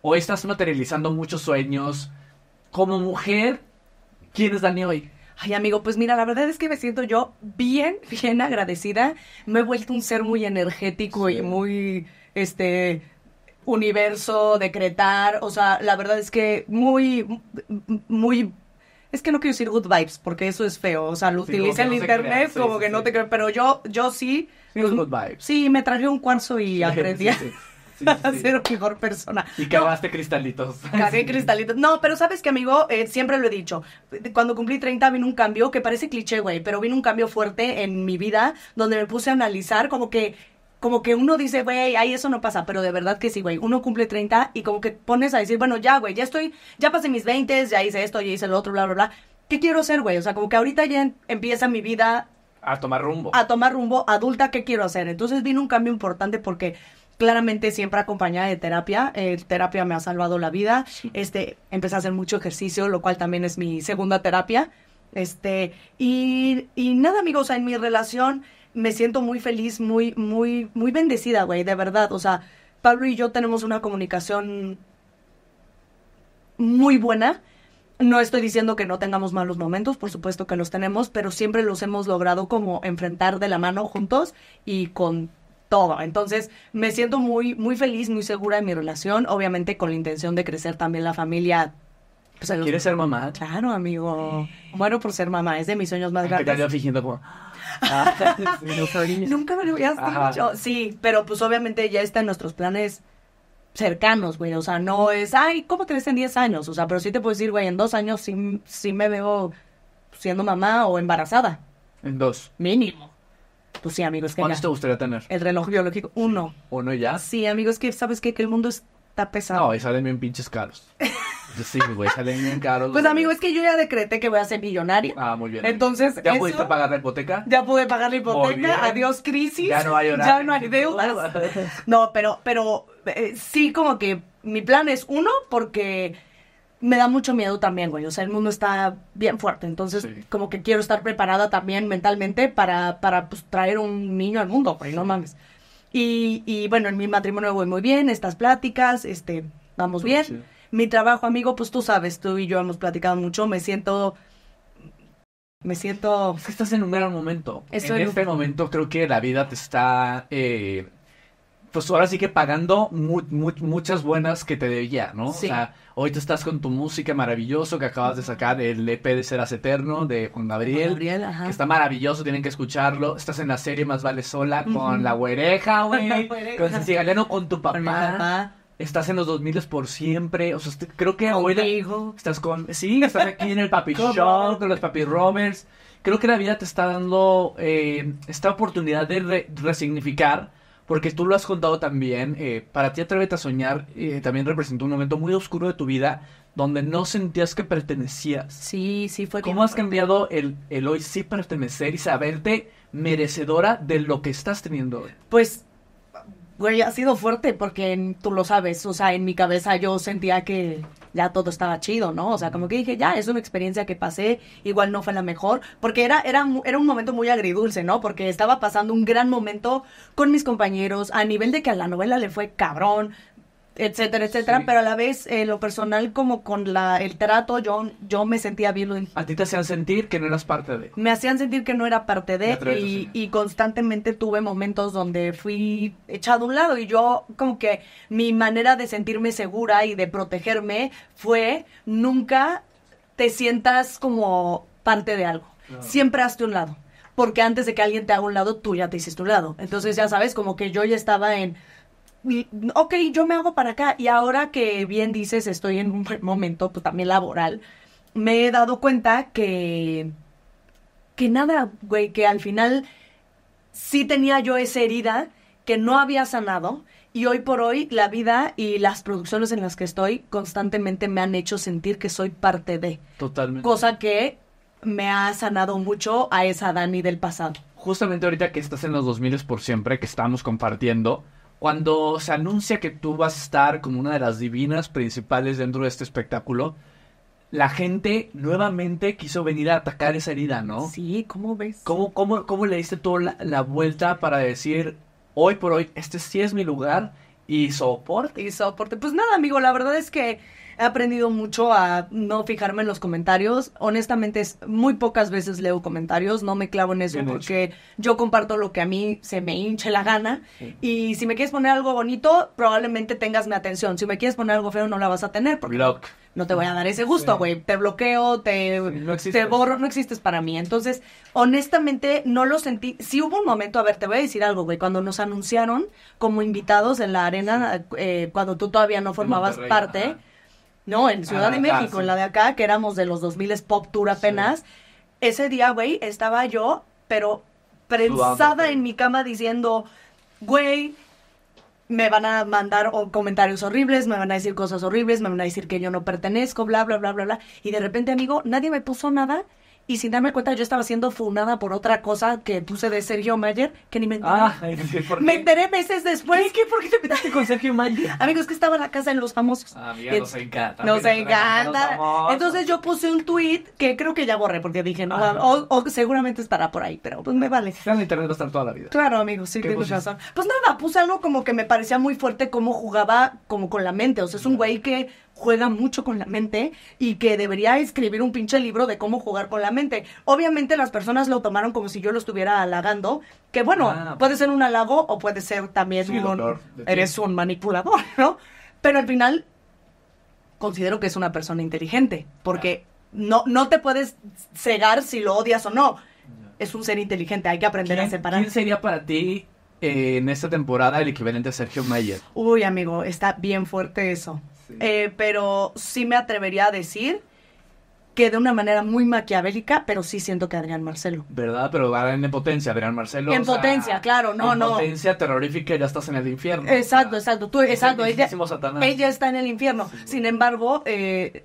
hoy estás materializando muchos sueños. Como mujer, ¿quién es Dani hoy? Ay, amigo, pues mira, la verdad es que me siento yo bien,
bien agradecida. Me he vuelto un ser muy energético y muy, este, universo, decretar. O sea, la verdad es que muy, muy es que no quiero decir good vibes, porque eso es feo. O sea, lo en internet como que no te creo. pero yo, yo sí. Pues, sí, me traje un cuarzo y aprendí. a ser mejor persona.
Y cavaste cristalitos. Cagué
cristalitos. No, pero sabes que, amigo, eh, siempre lo he dicho. Cuando cumplí 30 vino un cambio que parece cliché, güey, pero vino un cambio fuerte en mi vida donde me puse a analizar como que como que uno dice, güey, ahí eso no pasa, pero de verdad que sí, güey. Uno cumple 30 y como que pones a decir, bueno, ya, güey, ya estoy, ya pasé mis 20, ya hice esto, ya hice lo otro, bla, bla, bla. ¿Qué quiero hacer, güey? O sea, como que ahorita ya em, empieza mi vida.
A tomar rumbo. A
tomar rumbo adulta, ¿qué quiero hacer? Entonces vino un cambio importante porque claramente siempre acompañada de terapia. terapia me ha salvado la vida. Este, empecé a hacer mucho ejercicio, lo cual también es mi segunda terapia. Este, y, y nada, amigos, o sea, en mi relación me siento muy feliz, muy, muy, muy bendecida, güey, de verdad. O sea, Pablo y yo tenemos una comunicación muy buena. No estoy diciendo que no tengamos malos momentos, por supuesto que los tenemos, pero siempre los hemos logrado como enfrentar de la mano juntos y con todo. Entonces, me siento muy, muy feliz, muy segura de mi relación, obviamente con la intención de crecer también la familia. Pues, ¿Quieres ser mamá? Claro, amigo. Bueno, por ser mamá, es de mis sueños más grandes. Te Nunca me lo habías dicho. Sí, pero pues obviamente ya está en nuestros planes cercanos, güey. O sea, no es, ay, ¿cómo te ves en 10 años? O sea, pero sí te puedo decir, güey, en dos años sí, sí me veo siendo mamá o embarazada.
En dos. Mínimo. Pues sí, amigos, que te gustaría tener? El reloj biológico, uno. ¿Uno ya? Sí, amigos, que sabes que que el mundo está pesado. No, y salen bien pinches caros. sí, güey, bien caros. Pues
amigo, es que yo ya decreté que voy a ser millonaria. Ah,
muy bien. Entonces, ¿ya pudiste pagar la hipoteca? Ya pude pagar la hipoteca. Adiós crisis. Ya no hay deudas. Ya no hay deudas.
no, pero pero eh, sí como que mi plan es uno porque me da mucho miedo también, güey. O sea, el mundo está bien fuerte. Entonces, como que quiero estar preparada también mentalmente para, para pues, traer un niño al mundo, güey, no mames. Y, y bueno, en mi matrimonio voy muy bien, estas pláticas, este, vamos bien. Sí. Mi trabajo, amigo, pues tú sabes, tú y yo hemos platicado mucho, me siento... Me siento... Es estás en un gran momento. en este
momento creo que la vida te está... Eh, pues ahora sí que pagando muchas buenas que te debía, ¿no? O sea, hoy te estás con tu música maravilloso que acabas de sacar, el EP de Serás Eterno de Juan Gabriel. Que está maravilloso, tienen que escucharlo. Estás en la serie Más Vale Sola con la güereja, güey. con Cecilia con tu papá estás en los 2000 por siempre. O sea, este, creo que hijo estás con. Sí, estás aquí en el Papi show, con los Papi rovers. Creo que la vida te está dando eh, esta oportunidad de resignificar, porque tú lo has contado también. Eh, para ti, Atrévete a Soñar eh, también representó un momento muy oscuro de tu vida donde no sentías que pertenecías. Sí, sí, fue. ¿Cómo has cambiado el, el hoy sí pertenecer y saberte merecedora de lo que estás teniendo? hoy? Pues Güey, ha sido fuerte porque
tú lo sabes, o sea, en mi cabeza yo sentía que ya todo estaba chido, ¿no? O sea, como que dije, ya, es una experiencia que pasé, igual no fue la mejor, porque era, era, era un momento muy agridulce, ¿no? Porque estaba pasando un gran momento con mis compañeros, a nivel de que a la novela le fue cabrón, etcétera, etcétera, pero a la vez eh, lo personal como con la, el trato yo, yo me sentía bien.
A ti te hacían sentir que no eras parte de.
Me hacían sentir que no era parte de y, y, constantemente tuve momentos donde fui echado a un lado y yo como que mi manera de sentirme segura y de protegerme fue nunca te sientas como parte de algo. Siempre hazte un lado. Porque antes de que alguien te haga un lado, tú ya te hiciste un lado. Entonces, ya sabes, como que yo ya estaba en, ok, yo me hago para acá. Y ahora que bien dices, estoy en un momento pues, también laboral, me he dado cuenta que, que nada, güey, que al final sí tenía yo esa herida que no había sanado. Y hoy por hoy la vida y las producciones en las que estoy constantemente me han hecho sentir que soy parte de.
Totalmente. Cosa
que me ha sanado mucho a esa Dani del pasado.
Justamente ahorita que estás en los 2000 por siempre, que estamos compartiendo, cuando se anuncia que tú vas a estar como una de las divinas principales dentro de este espectáculo, la gente nuevamente quiso venir a atacar esa herida, ¿no? Sí, ¿cómo ves? ¿Cómo, cómo le diste toda la, la, vuelta para decir, hoy por hoy, este sí es mi lugar y soporte? Y soporte. Pues nada, amigo, la verdad es que He aprendido mucho a no fijarme en
los comentarios. Honestamente, muy pocas veces leo comentarios. No me clavo en eso porque yo comparto lo que a mí se me hinche la gana. Y si me quieres poner algo bonito, probablemente tengas mi atención. Si me quieres poner algo feo, no la vas a tener. Porque No te voy a dar ese gusto, güey. Te bloqueo, te, borro, no existes para mí. Entonces, honestamente, no lo sentí. Sí hubo un momento, a ver, te voy a decir algo, güey. Cuando nos anunciaron como invitados en la arena, eh, cuando tú todavía no formabas parte, no, en Ciudad ah, de ah, México, en la de acá, que éramos de los 2000 Pop Tour apenas. Ese día, güey, estaba yo, pero prensada en mi cama diciendo, güey, me van a mandar oh, comentarios horribles, me van a decir cosas horribles, me van a decir que yo no pertenezco, bla, bla, bla, bla, bla. Y de repente, amigo, nadie me puso nada y sin darme cuenta yo estaba siendo funada por otra cosa que puse de Sergio Mayer, que ni me enteré. Ah, me enteré meses después. por qué te metiste con Sergio Mayer? Amigos, que estaba en la casa de los famosos. Ah, nos
encanta. Nos encanta.
Entonces yo puse un tweet que creo que ya borré porque dije, no, O, seguramente estará por ahí, pero pues me vale. Está en
internet va a estar toda la vida.
Claro, amigos, sí, tienes razón. Pues nada, puse algo como que me parecía muy fuerte cómo jugaba como con la mente. O sea, es un güey que juega mucho con la mente y que debería escribir un pinche libro de cómo jugar con la mente. Obviamente las personas lo tomaron como si yo lo estuviera halagando, que bueno, ah, puede ser un halago o puede ser también un, eres un manipulador, ¿no? Pero al final considero que es una persona inteligente, porque no, no te puedes cegar si lo odias o no. Es un ser inteligente, hay que aprender
a separar. ¿Quién sería para ti eh, en esta temporada el equivalente a Sergio Mayer?
Uy, amigo, está bien fuerte eso. Eh, pero sí me atrevería a decir que de una manera muy maquiavélica, pero sí siento que Adrián Marcelo.
¿Verdad? Pero va en potencia, Adrián Marcelo. En potencia,
claro, no, no. En potencia
terrorífica ya estás en el infierno.
Exacto, exacto. Tú, exacto. ella, ella, está en el infierno. Sin embargo, eh,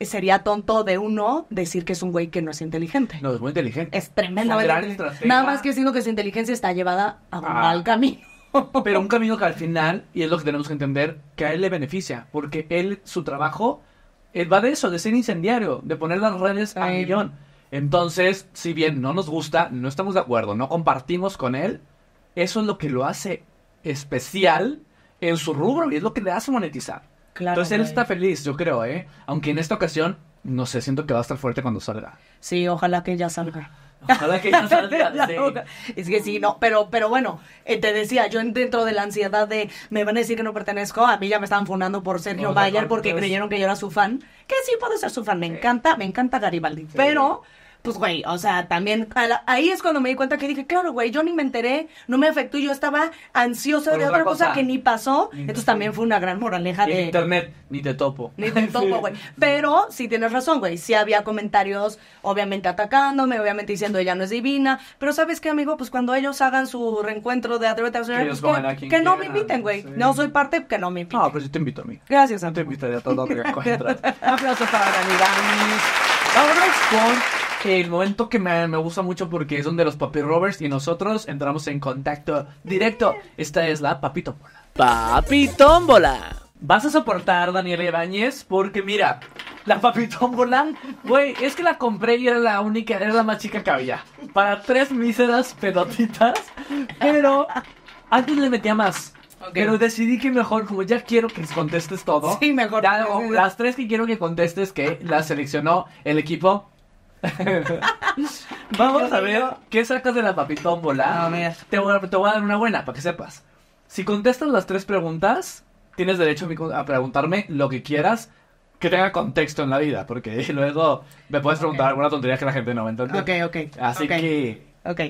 sería tonto de uno decir que es un güey que no es inteligente. No, es muy inteligente. Es tremenda. Nada más que siento que su inteligencia está llevada
a un ah. mal camino. Pero un camino que al final, y es lo que tenemos que entender, que a él le beneficia, porque él, su trabajo, él eh, va de eso, de ser incendiario, de poner las redes a millón. Entonces, si bien no nos gusta, no estamos de acuerdo, no compartimos con él, eso es lo que lo hace especial en su rubro y es lo que le hace monetizar.
Claro, Entonces él está
feliz, yo creo, ¿eh? Aunque en esta ocasión, no sé, siento que va a estar fuerte cuando salga. Sí, ojalá que ya salga.
Ojalá que salga. sí. Es que sí, no, pero, pero bueno, eh, te decía, yo dentro de la ansiedad de me van a decir que no pertenezco, a mí ya me estaban fundando por Sergio Bayer porque creyeron que yo era su fan, que sí puedo ser su fan, me encanta, me encanta Garibaldi, pero pues güey, o sea, también ahí es cuando me di cuenta que dije, claro, güey, yo ni me enteré, no me afectó, y yo estaba ansioso de otra cosa, que ni pasó. Entonces también fue una gran moraleja de
internet ni de topo. Ni
de topo, güey. Pero sí tienes razón, güey, sí había comentarios obviamente atacándome, obviamente diciendo ella no es divina, pero ¿sabes qué, amigo? Pues cuando ellos hagan su reencuentro de Atrévete pues, que, no me inviten, güey.
No soy parte que no me inviten. Ah, pero pues, yo te invito a mí. Gracias, Antonio. Te invitaré a todo lo que Un para Dani Vamos con el momento que me, me, gusta mucho porque es donde los Papi rovers y nosotros entramos en contacto directo. Esta es la Papi Tómbola. Vas a soportar, Daniel Ibáñez, porque mira, la Papi Tómbola, güey, es que la compré y era la única, era la más chica que había. Para tres míseras pelotitas, pero antes le metía más. Pero decidí que mejor, como ya quiero que contestes todo. Sí, mejor. las tres que quiero que contestes que las seleccionó el equipo Vamos a ver qué sacas de la papitómbola. Ah, te voy, a, dar una buena para que sepas. Si contestas las tres preguntas, tienes derecho a, preguntarme lo que quieras que tenga contexto en la vida, porque luego me puedes preguntar alguna tontería que la gente no me entiende. Ok, ok. Así que. Ok.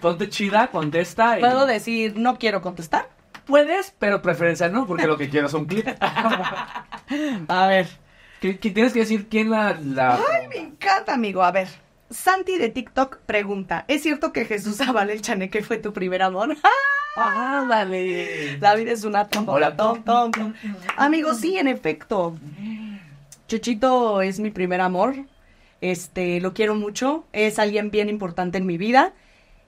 Ponte chida, contesta. ¿Puedo
decir no quiero contestar?
Puedes, pero preferencia no, porque lo que quiero es un clip. a ver. ¿Qué, tienes que decir quién la, la...
Ay, me encanta, amigo. A ver, Santi de TikTok pregunta, ¿es cierto que Jesús avale el Chaneque fue tu primer amor? ¡Ah, dale! La vida es una hola tom, Amigo, sí, en efecto. Chuchito es mi primer amor. Este, lo quiero mucho. Es alguien bien importante en mi vida.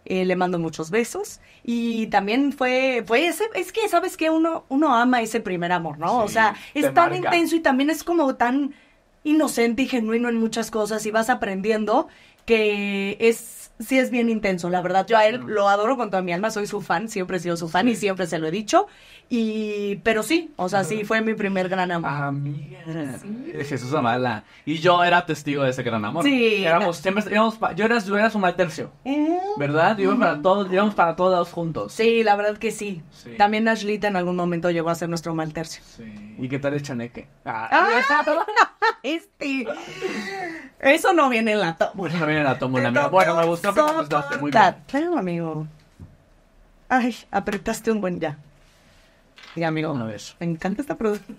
Eh, le mando muchos besos. Y también fue, fue es que sabes que uno, uno ama ese primer amor, ¿no? o sea, es tan intenso y también es como tan inocente y genuino en muchas cosas y vas aprendiendo que es, sí es bien intenso, la verdad. Yo a él lo adoro con toda mi alma, soy su fan, siempre he sido su fan y siempre se lo he dicho. Y, pero sí, o sea, sí fue mi primer gran amor. Amiga.
Jesús Amala. Y yo era testigo de ese gran amor. Sí. Éramos, siempre, yo, era, yo era su mal tercio. ¿Eh? ¿Verdad? Íbamos para todos, íbamos para todos juntos. Sí, la verdad que sí. También Ashlita en algún momento llegó a ser nuestro mal tercio. Sí. ¿Y qué tal el chaneque? Ah, ah, este. Eso no viene en la top. Bueno, me gustó, pero me gustaste muy bien. Claro, amigo.
Ay, apretaste un buen ya.
y amigo. vez. Me encanta esta producción.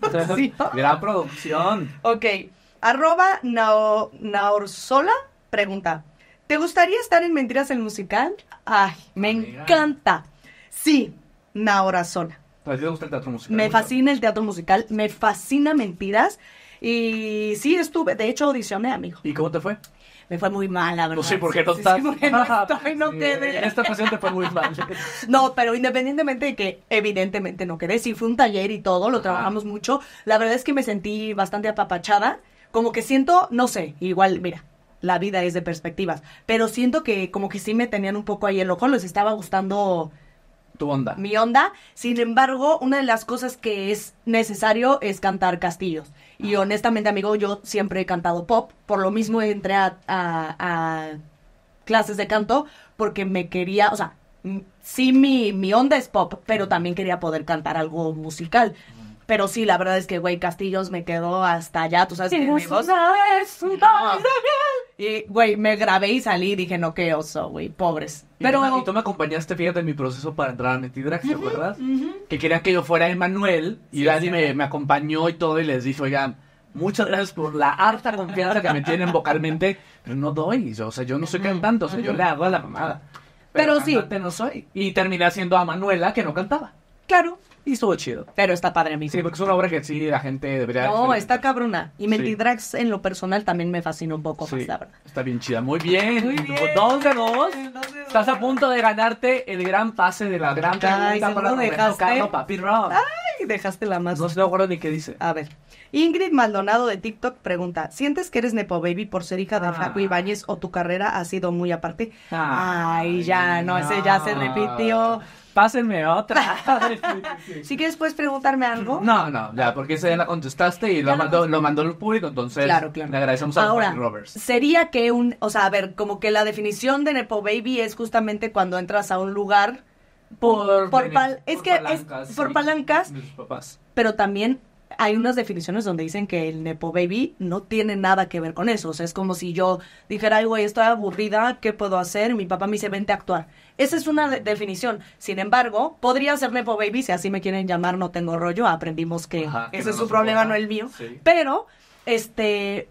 Gran producción.
Ok. Arroba nao, pregunta. ¿Te gustaría estar en Mentiras el Musical? Ay, me encanta. Sí, Naorazola. Me fascina el teatro musical, me fascina Mentiras. Y sí, estuve, de hecho, audicioné, amigo.
¿Y cómo te fue? me fue muy mal, la pues verdad. no Sí, no no quedé. esta ocasión te fue muy mal.
no, pero independientemente de que evidentemente no quedé, sí fue un taller y todo, lo trabajamos mucho. La verdad es que me sentí bastante apapachada. Como que siento, no sé, igual, mira, la vida es de perspectivas, pero siento que como que sí me tenían un poco ahí el ojo, les estaba gustando tu onda. Mi onda. Sin embargo, una de las cosas que es necesario es cantar castillos. Y honestamente, amigo, yo siempre he cantado pop. Por lo mismo entré a, a, clases de canto porque me quería, o sea, sí, mi, mi onda es pop, pero también quería poder cantar algo musical. Pero sí, la verdad es que, güey, Castillos me quedó hasta allá, tú sabes que mi voz... Y, güey, me grabé y salí dije,
no, qué oso, güey, pobres. Pero... Y, tú me acompañaste, fíjate, en mi proceso para entrar a Metidrax, ¿te acuerdas? Que querían que yo fuera Emanuel y me, acompañó y todo y les dijo oigan, Muchas gracias por la harta confianza que me tienen vocalmente, pero no doy, o sea, yo no soy cantante, o sea, yo le hago a la mamada. Pero, sí. no soy. Y terminé haciendo a Manuela que no cantaba. Claro. Y estuvo chido. Pero está padre, mí Sí, porque es una obra que sí la gente debería... No,
está cabrona. Y Mentidrax en lo personal también me fascinó un
poco sí. la verdad. Está bien chida. Muy bien. Dos de Estás a punto de ganarte el gran pase de la gran Ay, pregunta dejaste... Papi Ay, dejaste la más.
No sé ni qué dice. A ver. Ingrid Maldonado de TikTok pregunta, ¿sientes que eres Nepo Baby por ser hija de ah. Ibáñez o tu carrera ha sido muy aparte? Ay, ya, no, no, ese ya se repitió.
Pásenme otra.
Si ¿Sí quieres, puedes preguntarme algo. No,
no, ya, porque esa ya la contestaste y lo mandó, lo mandó el público, entonces le agradecemos a Ahora,
Sería que un, o sea, a ver, como que la definición de Nepo Baby es justamente cuando entras a un lugar por, por, es que palancas. Es, por palancas. papás. Pero también hay unas definiciones donde dicen que el Nepo Baby no tiene nada que ver con eso. O sea, es como si yo dijera, ay, güey, estoy aburrida, ¿qué puedo hacer? mi papá me dice, vente a actuar. Esa es una definición. Sin embargo, podría ser Nepo Baby, si así me quieren llamar, no tengo rollo. Aprendimos que ese es su problema, no el mío. Pero, este,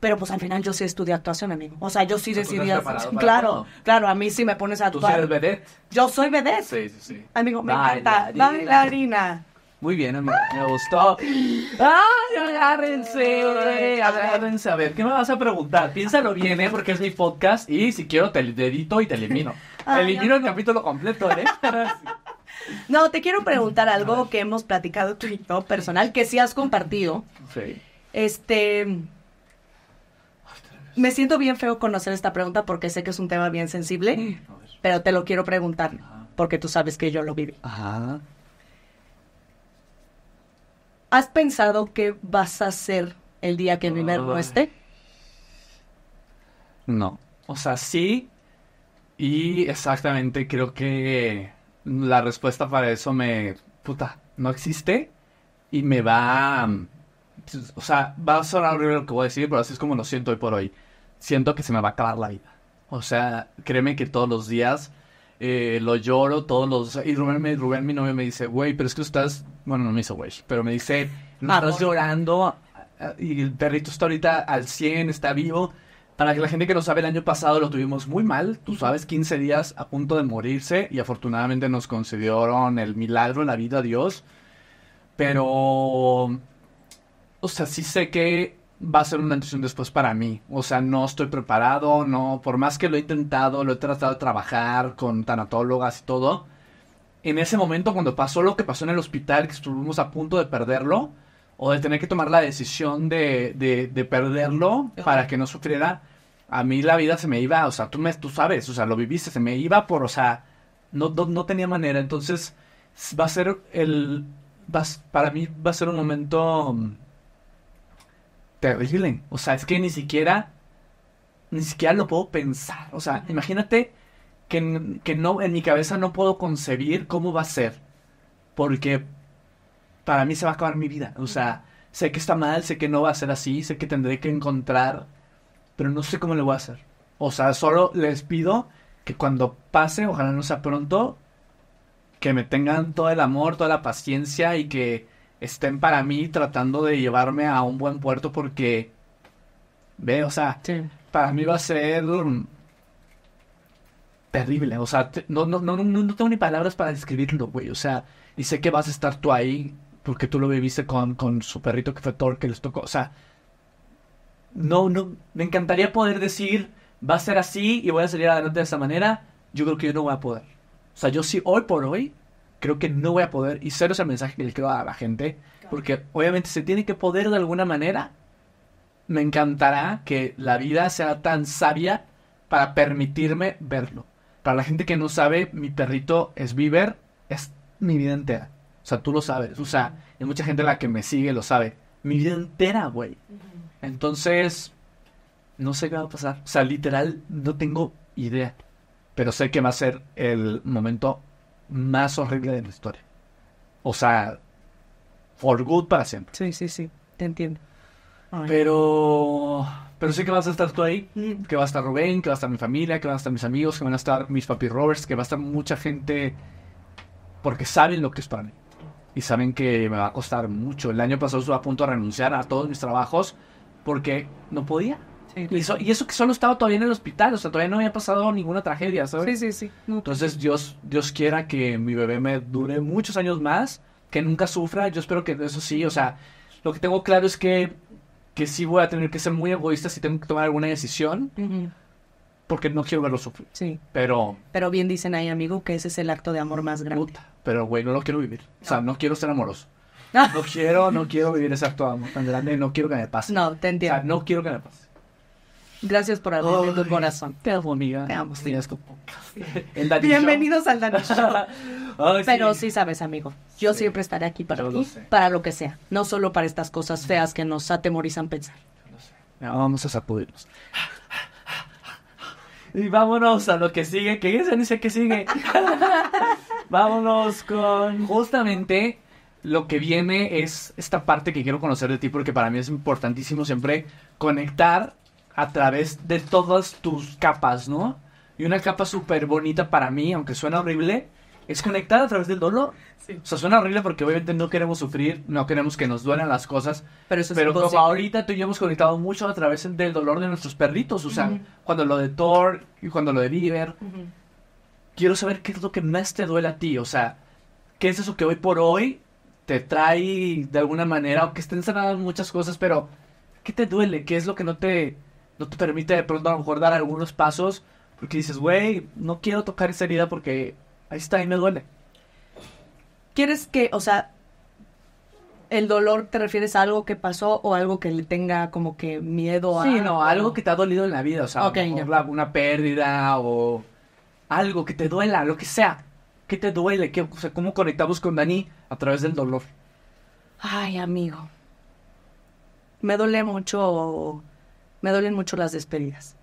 pero pues al final yo sí estudié actuación, amigo. O sea, yo sí decidí. Claro, claro, a mí sí me pones a actuar. ¿Tú eres
vedette? Yo soy vedette. Sí, sí, sí. Amigo, me Bailarina. la harina. Muy bien, Me gustó. ¡Ay, agárrense! Eh, agárrense. A ver, ¿qué me vas a preguntar? Piénsalo bien, ¿eh? Porque es mi podcast y si quiero te edito y te elimino. elimino el capítulo completo, ¿eh?
No, te quiero preguntar algo que hemos platicado tú y yo personal, que sí has compartido. Sí. Este. Me siento bien feo conocer esta pregunta porque sé que es un tema bien sensible, pero te lo quiero preguntar porque tú sabes que yo lo vivo. Ajá. ¿Has pensado qué vas a hacer el día que mi no esté?
No. O sea, sí. Y exactamente creo que la respuesta para eso me. Puta, no existe. Y me va. O sea, va a sonar horrible lo que voy a decir, pero así es como lo siento hoy por hoy. Siento que se me va a acabar la vida. O sea, créeme que todos los días eh, lo lloro todos los... Y Rubén, mi novio, me dice, güey, pero es que estás... Bueno, no me hizo güey, pero me dice, llorando y el perrito está ahorita al 100, está vivo. Para que la gente que no sabe, el año pasado lo tuvimos muy mal, tú sabes, 15 días a punto de morirse y afortunadamente nos concedieron el milagro, en la vida a Dios. Pero, o sea, sí sé que va a ser una antes después para mí. O sea, no estoy preparado, no, por más que lo he intentado, lo he tratado de trabajar con tanatólogas y todo. En ese momento, cuando pasó lo que pasó en el hospital, que estuvimos a punto de perderlo, o de tener que tomar la decisión de, de, perderlo para que no sufriera, a mí la vida se me iba, o sea, tú, me, tú sabes, o sea, lo viviste, se me iba por, o sea, no, no, tenía manera. Entonces, va a ser el, para mí va a ser un momento mm, terrible. O sea, es que ni siquiera, ni siquiera lo puedo pensar. O sea, imagínate que, que no, en mi cabeza no puedo concebir cómo va a ser. Porque para mí se va a acabar mi vida. O sea, sé que está mal, sé que no va a ser así, sé que tendré que encontrar, pero no sé cómo le voy a hacer. O sea, solo les pido que cuando pase, ojalá no sea pronto, que me tengan todo el amor, toda la paciencia y que estén para mí tratando de llevarme a un buen puerto porque, ve, o sea, para mí va a ser terrible, o sea, no, no, no, no, tengo ni palabras para describirlo, güey, o sea, y sé que vas a estar tú ahí porque tú lo viviste con, con su perrito que fue Thor que les tocó, o sea, no, no, me encantaría poder decir, va a ser así y voy a salir adelante de esa manera, yo creo que yo no voy a poder. O sea, yo sí, hoy por hoy, creo que no voy a poder, y cero es el mensaje que le quiero a la gente, porque obviamente se tiene que poder de alguna manera. Me encantará que la vida sea tan sabia para permitirme verlo. Para la gente que no sabe, mi perrito es Viver, es mi vida entera. O sea, tú lo sabes. O sea, hay mucha gente la que me sigue lo sabe. Mi vida entera, güey. Entonces, no sé qué va a pasar. O sea, literal, no tengo idea. Pero sé que va a ser el momento más horrible de la historia. O sea, for good para siempre. Sí, sí, sí, te entiendo. Pero pero sí que vas a estar tú ahí, mm. que va a estar Rubén, que va a estar mi familia, que van a estar mis amigos, que van a estar mis papi Roberts, que va a estar mucha gente porque saben lo que es para mí. Y saben que me va a costar mucho. El año pasado estuve a punto de renunciar a todos mis trabajos porque no podía y, eso, que solo estaba todavía en el hospital, o sea, todavía no había pasado ninguna tragedia, ¿sabes? Sí, sí, sí. Entonces, Dios, Dios quiera que mi bebé me dure muchos años más, que nunca sufra, yo espero que eso sí, o sea, lo que tengo claro es que, que sí voy a tener que ser muy egoísta si tengo que tomar alguna decisión. Porque no quiero verlo sufrir. Sí. Pero.
Pero bien dicen ahí, amigo, que ese
es el acto de amor más grande. Puta, pero, güey, no lo quiero vivir. O sea, no quiero ser amoroso. No. no quiero, no quiero vivir ese acto de amor tan grande. No quiero que me pase. No, te entiendo. O sea, no quiero que me pase. Gracias por abrirme tu corazón. Te amo, amiga. Te amo, Bienvenidos al
Dani Pero sí. sabes, amigo, yo siempre estaré aquí para ti, para lo que sea, no solo para estas cosas feas que nos atemorizan pensar.
sé. vamos a sacudirnos. Y vámonos a lo que sigue, que ya sé que sigue. vámonos con justamente lo que viene es esta parte que quiero conocer de ti porque para mí es importantísimo siempre conectar a través de todas tus capas, ¿no? Y una capa súper bonita para mí, aunque suena horrible, es conectada a través del dolor. O sea, suena horrible porque obviamente no queremos sufrir, no queremos que nos duelan las cosas. Pero, ahorita tú y yo hemos conectado mucho a través del dolor de nuestros perritos. O sea, cuando lo de Thor y cuando lo de Bieber. Quiero saber qué es lo que más te duele a ti. O sea, qué es eso que hoy por hoy te trae de alguna manera, aunque estén sanadas muchas cosas, pero ¿qué te duele? ¿Qué es lo que no te no te permite de pronto a lo mejor dar algunos pasos porque dices, güey, no quiero tocar esa herida porque ahí está ahí me duele. ¿Quieres que, o sea, el dolor te refieres a algo que
pasó o algo que le tenga como que
miedo a... Sí, no, algo que te ha dolido en la vida, o sea, una pérdida o algo que te duela, lo que sea. ¿Qué te duele? o sea, ¿Cómo conectamos con Dani a través del dolor? Ay,
amigo. Me duele mucho me duelen mucho las despedidas.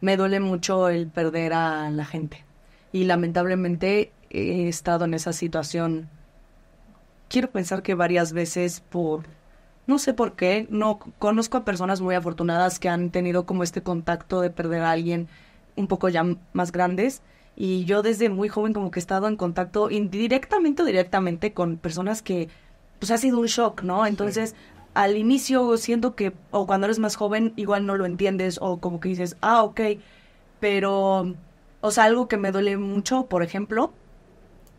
Me duele mucho el perder a la gente. Y lamentablemente he estado en esa situación, quiero pensar que varias veces por, no sé por qué, no conozco a personas muy afortunadas que han tenido como este contacto de perder a alguien un poco ya más grandes. Y yo desde muy joven como que he estado en contacto indirectamente o directamente con personas que pues ha sido un shock, ¿no? Entonces, al inicio siento que, o cuando eres más joven, igual no lo entiendes, o como que dices, ah, ok, pero, o sea, algo que me duele mucho, por ejemplo,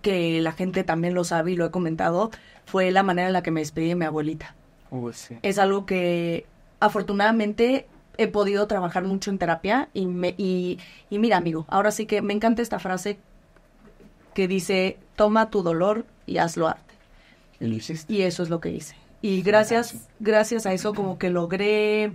que la gente también lo sabe y lo he comentado, fue la manera en la que me despedí de mi abuelita. Es algo que afortunadamente he podido trabajar mucho en terapia y, me, y, mira, amigo, ahora sí que me encanta esta frase que dice, toma tu dolor y hazlo arte. Y, y eso es lo que hice. Y gracias, gracias a eso como que logré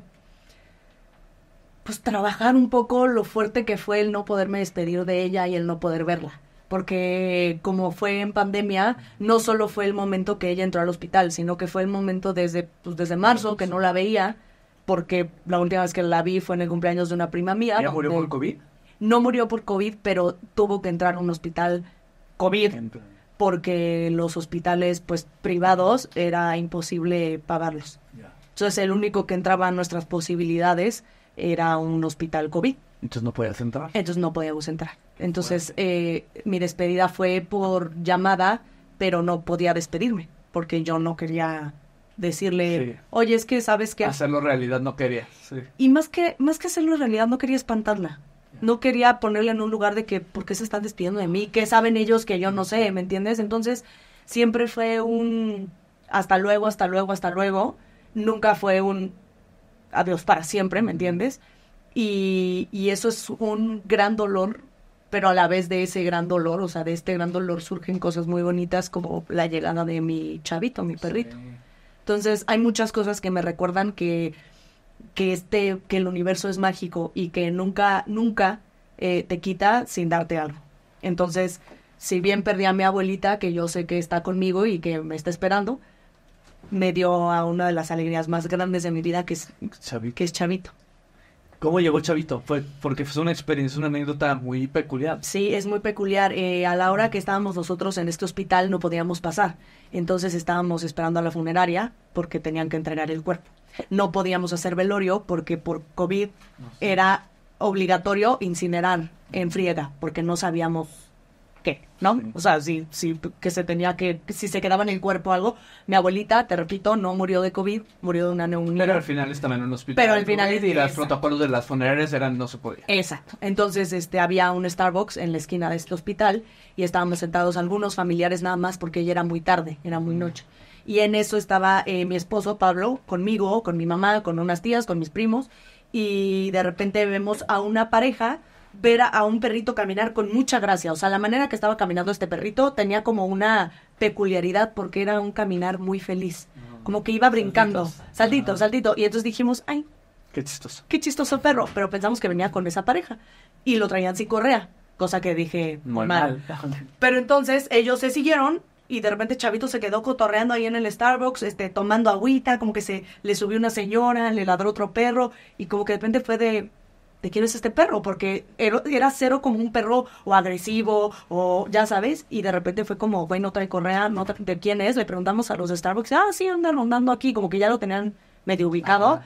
pues trabajar un poco lo fuerte que fue el no poderme despedir de ella y el no poder verla. Porque como fue en pandemia, no solo fue el momento que ella entró al hospital, sino que fue el momento desde, pues desde marzo que no la veía, porque la última vez que la vi fue en el cumpleaños de una prima mía. murió por COVID? No murió por COVID, pero tuvo que entrar a un hospital COVID porque los hospitales pues privados era imposible pagarlos. Entonces el único que entraba a nuestras posibilidades era un hospital COVID.
Entonces no podías entrar.
Entonces no podíamos entrar. Entonces eh, mi despedida fue por llamada, pero no podía despedirme porque yo no quería
decirle,
oye, es que sabes que... Hacerlo
realidad no quería. Sí.
Y más que, más que hacerlo realidad no quería espantarla no quería ponerle en un lugar de que, ¿por qué se están despidiendo de mí? ¿Qué saben ellos que yo no sé? ¿Me entiendes? Entonces, siempre fue un hasta luego, hasta luego, hasta luego. Nunca fue un adiós para siempre, ¿me entiendes? Y, eso es un gran dolor, pero a la vez de ese gran dolor, o sea, de este gran dolor surgen cosas muy bonitas como la llegada de mi chavito, mi perrito. Entonces, hay muchas cosas que me recuerdan que que este, que el universo es mágico y que nunca, nunca eh, te quita sin darte algo. Entonces, si bien perdí a mi abuelita, que yo sé que está conmigo y que me está esperando, me dio a una de las alegrías más grandes de mi vida, que es
Chavito. Que es Chavito. ¿Cómo llegó Chavito? Fue porque fue una experiencia, una anécdota muy peculiar. Sí, es muy
peculiar. Eh, a la hora que estábamos nosotros en este hospital no podíamos pasar. Entonces estábamos esperando a la funeraria porque tenían que entrenar el cuerpo no podíamos hacer velorio porque por COVID era obligatorio incinerar en friega, porque no sabíamos qué, ¿no? O sea, si, si que se tenía que, si se quedaba en el cuerpo algo. Mi abuelita, te repito, no murió de COVID, murió de una neumonía. Pero al
final estaba en un hospital. Pero al final. y los protocolos de las funerarias eran, no se podía.
Exacto. Entonces, este, había un Starbucks en la esquina de este hospital y estábamos sentados algunos familiares nada más porque ya era muy tarde, era muy mm. noche y en eso estaba eh, mi esposo Pablo conmigo, con mi mamá, con unas tías, con mis primos y de repente vemos a una pareja ver a, un perrito caminar con mucha gracia. O sea, la manera que estaba caminando este perrito tenía como una peculiaridad porque era un caminar muy feliz. Mm. Como que iba brincando. Saltito, saltito. Y entonces dijimos, ay. Qué chistoso. Qué chistoso perro. Pero pensamos que venía con esa pareja. Y lo traían sin correa. Cosa que dije, muy mal. Pero entonces ellos se siguieron y de repente Chavito se quedó cotorreando ahí en el Starbucks, este, tomando agüita, como que se le subió una señora, le ladró otro perro, y como que de repente fue de, ¿de quién es este perro? Porque era cero como un perro o agresivo, o ya sabes, y de repente fue como, güey, no trae correa, no trae, ¿de quién es? Le preguntamos a los Starbucks, ah, sí, andan rondando aquí, como que ya lo tenían medio ubicado.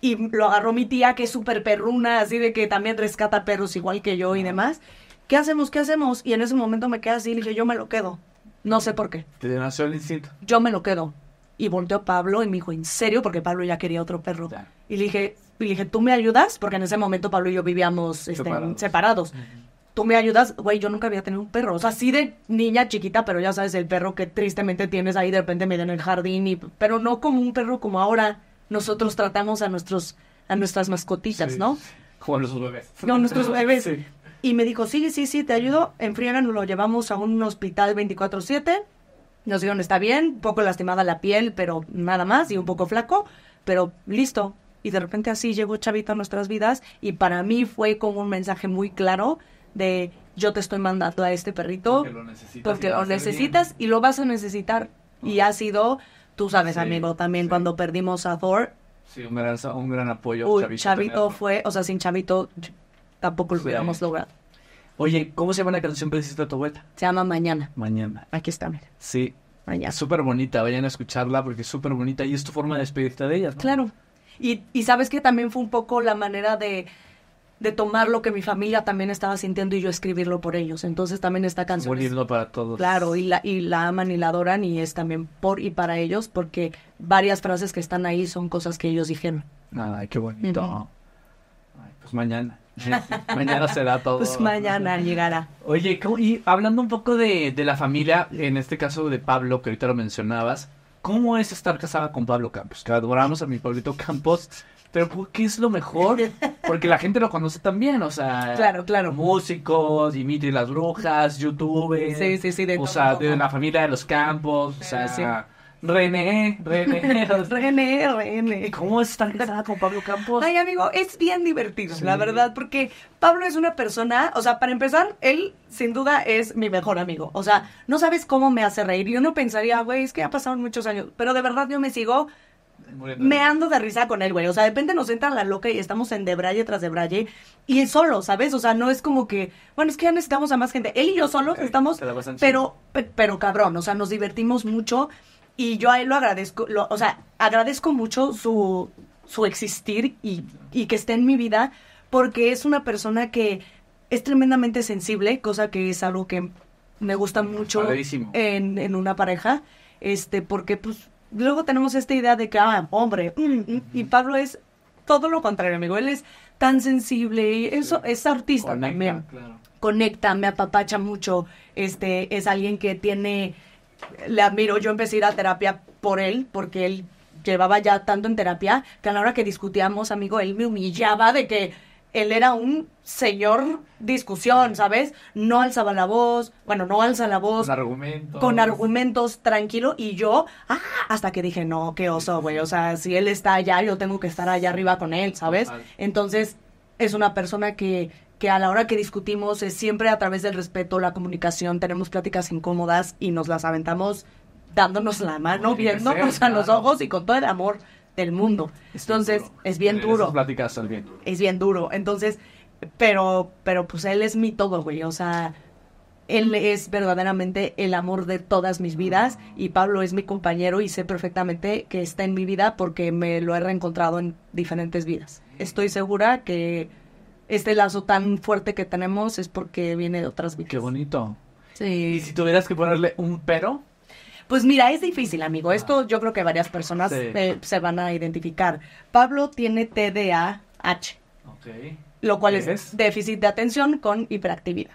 Y lo agarró mi tía, que es súper perruna, así de que también rescata perros igual que yo y demás. ¿Qué hacemos? ¿Qué hacemos? Y en ese momento me quedé así y dije, yo me lo quedo. No sé por qué.
Te nació el instinto.
Yo me lo quedo. Y volteó Pablo y me dijo, ¿en serio? Porque Pablo ya quería otro perro. Y le dije, y dije, ¿tú me ayudas? Porque en ese momento Pablo y yo vivíamos este, separados. Tú me ayudas, güey, yo nunca había tenido un perro. O sea, así de niña chiquita, pero ya sabes, el perro que tristemente tienes ahí de repente medio en el jardín, y, pero no como un perro como ahora nosotros tratamos a nuestros a nuestras mascotitas, ¿no?
Como nuestros bebés. No, nuestros bebés. Sí.
Y me dijo, sí, sí, sí, te ayudo. Enfriaron lo llevamos a un hospital 24-7. Nos dijeron, está bien, poco lastimada la piel, pero nada más, y un poco flaco, pero listo. Y de repente así llegó Chavito a nuestras vidas y para mí fue como un mensaje muy claro de yo te estoy mandando a este perrito
porque lo necesitas,
y, lo vas a necesitar. Y ha sido, tú sabes, amigo, también cuando perdimos a Thor.
Sí, un gran, apoyo. Chavito
fue, o sea, sin Chavito tampoco lo hubiéramos logrado. Oye, ¿cómo se llama la canción precisa de tu vuelta? Se llama Mañana.
Mañana. Aquí está, mira. Sí. Mañana. Súper bonita, vayan a escucharla porque es súper bonita y es tu forma de despedirte de ella, Claro.
Y, sabes que también fue un poco la manera de, de tomar lo que mi familia también estaba sintiendo y yo escribirlo por ellos. Entonces también esta
canción. Bonito para todos.
Claro, y la, y la aman y la adoran y es también por y para ellos porque varias frases que están ahí son cosas que ellos dijeron.
Ay, qué bonito. pues mañana mañana será todo. Pues mañana llegará. Oye, y hablando un poco de, de la familia, en este caso de Pablo, que ahorita lo mencionabas, ¿cómo es estar casada con Pablo Campos? Que adoramos a mi Pablito Campos, pero ¿qué es lo mejor? Porque la gente lo conoce también, o sea. Claro, claro. Músicos, Dimitri las Brujas, YouTube. Sí, sí, sí, O sea, de la familia de los Campos, o sea. Sí. René, René.
René, René. ¿Cómo es estar con Pablo Campos? Ay, amigo, es bien divertido, la verdad, porque Pablo es una persona, o sea, para empezar, él sin duda es mi mejor amigo. O sea, no sabes cómo me hace reír. Yo no pensaría, güey, es que ha pasado muchos años. Pero de verdad yo me sigo me ando de risa con él, güey. O sea, de repente nos entra la loca y estamos en debraye tras debraye. Y es solo, ¿sabes? O sea, no es como que, bueno, es que ya necesitamos a más gente. Él y yo solos estamos, pero, pero cabrón, o sea, nos divertimos mucho. Y yo a él lo agradezco, o sea, agradezco mucho su, su existir y, y que esté en mi vida, porque es una persona que es tremendamente sensible, cosa que es algo que me gusta mucho en, en una pareja, este, porque pues luego tenemos esta idea de que, ah, hombre, mm, mm, mm, y Pablo es todo lo contrario, amigo, él es tan sensible y eso es artista Conecta, Conecta, me apapacha mucho, este, es alguien que tiene le admiro, yo empecé a ir a terapia por él, porque él llevaba ya tanto en terapia, que a la hora que discutíamos, amigo, él me humillaba de que él era un señor discusión, ¿sabes? No alzaba la voz, bueno, no alza la voz. Con argumentos. Con argumentos, tranquilo. Y yo, ah, hasta que dije, no, qué oso, güey. O sea, si él está allá, yo tengo que estar allá arriba con él, ¿sabes? Entonces, es una persona que que a la hora que discutimos es siempre a través del respeto, la comunicación, tenemos pláticas incómodas y nos las aventamos dándonos la mano, viéndonos a los ojos y con todo el amor del mundo. Entonces, es bien duro. es bien duro. Es bien duro. Entonces, pero, pero pues él es mi todo, güey. O sea, él es verdaderamente el amor de todas mis vidas y Pablo es mi compañero y sé perfectamente que está en mi vida porque me lo he reencontrado en diferentes vidas. Estoy segura que este lazo tan fuerte que tenemos es porque viene de otras vidas. Qué bonito. Sí. ¿Y si
tuvieras que ponerle un pero?
Pues mira, es difícil, amigo. Esto ah. yo creo que varias personas se van a identificar. Pablo tiene TDAH. Ok. Lo cual es? déficit de atención con hiperactividad.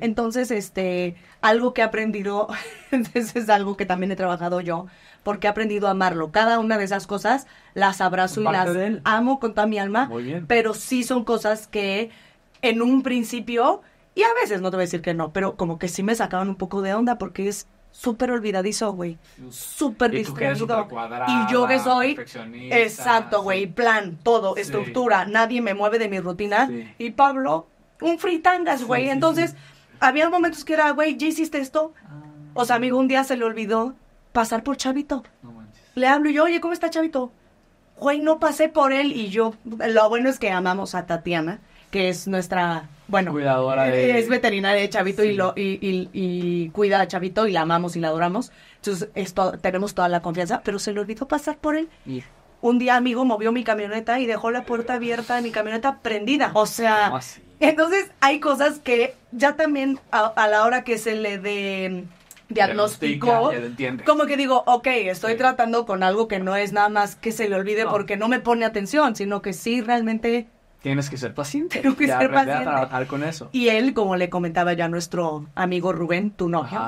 Entonces, este, algo que he aprendido, entonces es algo que también he trabajado yo, porque he aprendido a amarlo. Cada una de esas cosas las abrazo y las amo con toda mi alma, pero sí son cosas que en un principio, y a veces no te voy a decir que no, pero como que sí me sacaban un poco de onda porque es súper olvidadizo, güey. Súper distraído. Y yo que soy.
Exacto,
güey. Plan, todo, estructura. Nadie me mueve de mi rutina. Y Pablo, un fritangas, güey. Entonces, había momentos que era, güey, ya hiciste esto. Ah. O sea, amigo, un día se le olvidó pasar por Chavito. No Le hablo y yo, oye, ¿cómo está Chavito? Güey, no pasé por él y yo, lo bueno es que amamos a Tatiana, que es nuestra, bueno, cuidadora eh, de... es veterinaria de Chavito y, lo, y, y, cuida a Chavito y la amamos y la adoramos. Entonces, tenemos toda la confianza, pero se le olvidó pasar por él. un día amigo movió mi camioneta y dejó la puerta abierta de mi camioneta prendida. O sea, entonces hay cosas que ya también a, a, la hora que se le dé diagnóstico, como que digo, ok, estoy tratando con algo que no es nada más que se le olvide porque no me pone atención, sino que sí realmente...
Tienes que ser paciente. que ser paciente. con eso.
Y él, como le comentaba ya nuestro amigo Rubén, tu novio,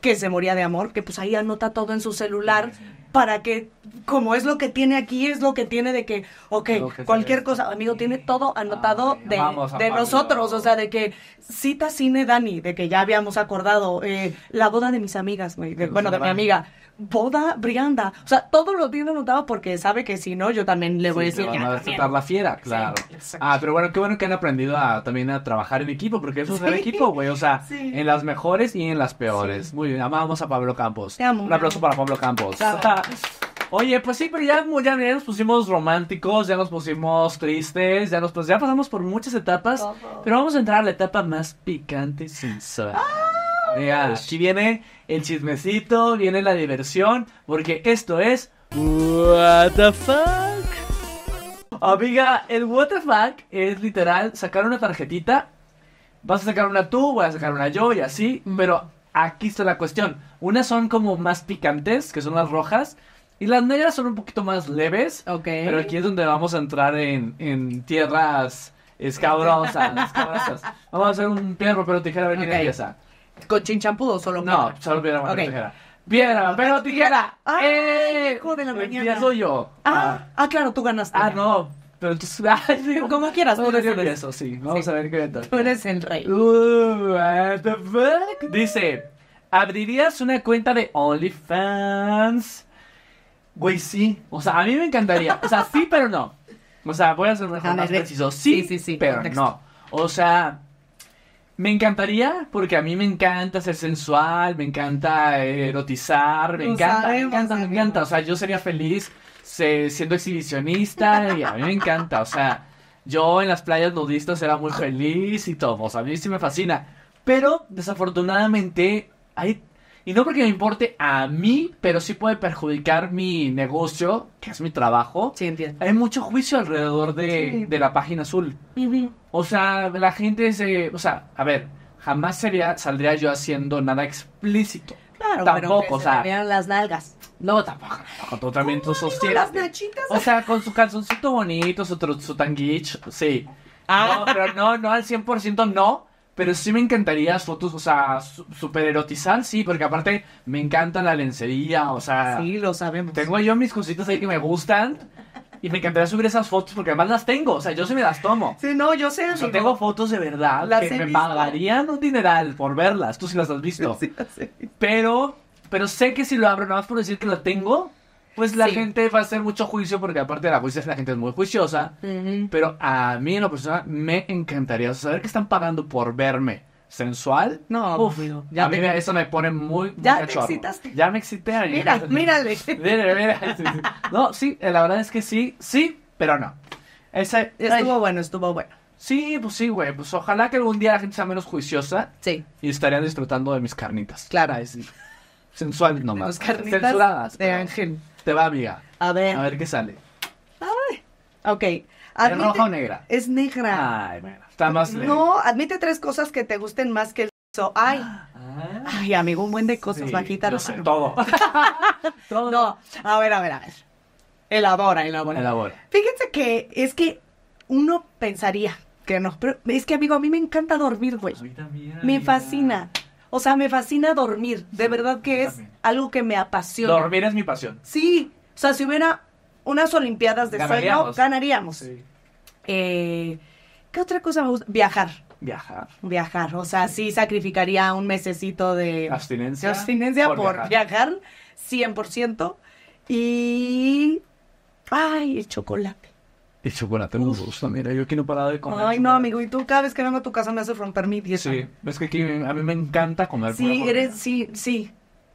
que se moría de amor, que pues ahí anota todo en su celular para que, como es lo que tiene aquí, es lo que tiene de que, ok, cualquier cosa, amigo, tiene todo anotado ah, de, de nosotros, o sea, de que cita cine Dani, de que ya habíamos acordado, eh, la boda de mis amigas, de, bueno, de mi amiga, boda, Brianda. O sea, todo lo tiene notado porque sabe que si no, yo también le voy a decir. Van a aceptar la
fiera, claro. ah, pero bueno, qué bueno que han aprendido a, también a trabajar en equipo, porque eso es el equipo, güey. O sea, en las mejores y en las peores. Muy bien, amamos a Pablo Campos. Un aplauso para Pablo Campos. Oye, pues sí, pero ya, nos pusimos románticos, ya nos pusimos tristes, ya nos pues ya pasamos por muchas etapas, pero vamos a entrar a la etapa más picante sin saber. Ah, Mira, aquí viene el chismecito, viene la diversión, porque esto es What the fuck. Amiga, el What the fuck es literal sacar una tarjetita. Vas a sacar una tú, voy a sacar una yo y así, pero aquí está la cuestión. Unas son como más picantes, que son las rojas, y las negras son un poquito más leves. Ok. Pero aquí es donde vamos a entrar en, en tierras escabrosas, Vamos a hacer un perro pero tijera, a ver quién ¿Con champú o solo No, solo piedra, tijera. Piedra, pero tijera. ¡Eh! de la mañana. yo. Ah, ah, ah, claro, tú ganaste. Ah, no. Pero entonces, como quieras. Tú eso, sí. Vamos a ver qué tal. Tú eres el rey. Uh, what the fuck? Dice, ¿abrirías una cuenta de OnlyFans? Güey, sí. O sea, a mí me encantaría. O sea, sí, pero no. O sea, voy a ser mejor más preciso. Sí, sí, sí, sí pero no. O sea, me encantaría, porque a mí me encanta ser sensual, me encanta eh, erotizar, me encanta, me encanta, me encanta. O sea, yo sería feliz siendo exhibicionista y a mí me encanta. O sea, yo en las playas nudistas era muy feliz y todo. O sea, a mí sí me fascina. Pero desafortunadamente hay y no porque me importe a mí, pero sí puede perjudicar mi negocio, que es mi trabajo. Sí, entiendo. Hay mucho juicio alrededor de, la página azul. O sea, la gente se... O sea, a ver, jamás sería, saldría yo haciendo nada explícito. Claro, tampoco, o sea.
las nalgas. No, tampoco,
con Tú también tú O sea, con su calzoncito bonito, su, su tanguich, sí. Ah. pero no, no al 100% no. Pero sí me encantaría fotos, o sea, super erotizar, sí, porque aparte me encanta la lencería, o sea. Sí, lo sabemos. Tengo yo mis cositas ahí que me gustan. Y me encantaría subir esas fotos porque además las tengo, o sea, yo sí me las tomo. Sí, no, yo sé. Yo tengo fotos de verdad que me pagarían un dineral por verlas, tú sí las has visto. Sí, sí, Pero, pero sé que si lo abro, nada más por decir que la tengo, pues la gente va a hacer mucho juicio, porque aparte de la juicio, la gente es muy juiciosa. Pero a mí en lo personal me encantaría saber que están pagando por verme sensual. No, ya a mí eso me pone muy, muy Ya me excitaste. Ya me excité. Mira, mírale. mírale, mira. No, sí, eh, la verdad es que sí, sí, pero no. estuvo bueno, estuvo bueno. Sí, pues sí, güey. Pues ojalá que algún día la gente sea menos juiciosa. Sí. Y estarían disfrutando de mis carnitas. Claro. Sensual nomás. Las carnitas de Ángel. Te va, amiga. A ver. A ver qué sale. Ay. Ok. ¿Es roja o negra? Es negra. Ay, bueno Está más No,
admite tres cosas que te gusten más que el Ay. Ah. Ay, amigo, un buen de cosas, va a
quitaros todo.
todo. No, a ver, a ver, a ver. Elabora, elabora. Elabora. Fíjense que es que uno pensaría que no, pero es que, amigo, a mí me encanta dormir, güey. Me fascina. O sea, me fascina dormir. De verdad que es algo que me apasiona. Dormir es mi pasión. Sí. O sea, si hubiera unas Olimpiadas de sueño, ganaríamos. Eh, ¿Qué otra cosa me gusta? Viajar. Viajar. Viajar. O sea, sí, sacrificaría un mesecito de abstinencia. abstinencia por, viajar. viajar, 100%. Y... ¡Ay,
el chocolate! bueno, chocolate me gusta, mira, yo aquí no parado de comer. Ay,
no, amigo, y tú cada vez que vengo a tu casa me haces romper mi dieta.
Sí, es que aquí, a mí me encanta comer.
Sí, eres, sí, sí.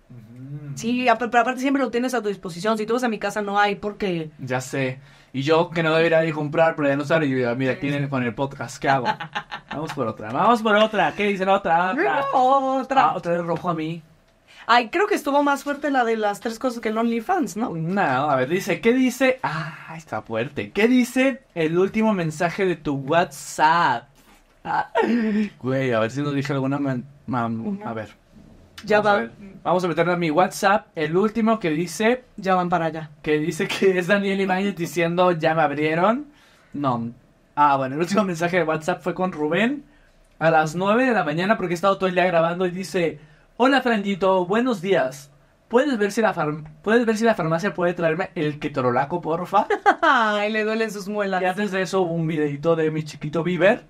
Mm. Sí, pero aparte siempre lo tienes a tu disposición. Si tú vas a mi casa no hay porque...
Ya sé. Y yo que no debería ir a comprar, pero ya no sabe. yo, mira, tienen con el podcast, ¿qué hago? Vamos por otra, vamos por otra. ¿Qué dicen otra? Otra. otra. Ah, otra rojo a mí. Ay, creo que estuvo más fuerte la de las tres cosas que el OnlyFans, ¿no? No, a ver, dice, ¿qué dice? Ah, está fuerte. ¿Qué dice el último mensaje de tu WhatsApp? Ah, güey, a ver si nos dije alguna... a ver. Ya vamos va. vamos a meterle a mi WhatsApp el último que dice... Ya van para allá. Que dice que es Daniel y Ibañez diciendo, ya me abrieron. No. Ah, bueno, el último mensaje de WhatsApp fue con Rubén a las 9 de la mañana porque he estado todo el día grabando y dice... Hola frandito, buenos días. ¿Puedes ver, si la ¿Puedes ver si la farmacia puede traerme el ketorolaco, porfa? Ay, le duelen sus muelas. Y antes de eso, un videito de mi chiquito Bieber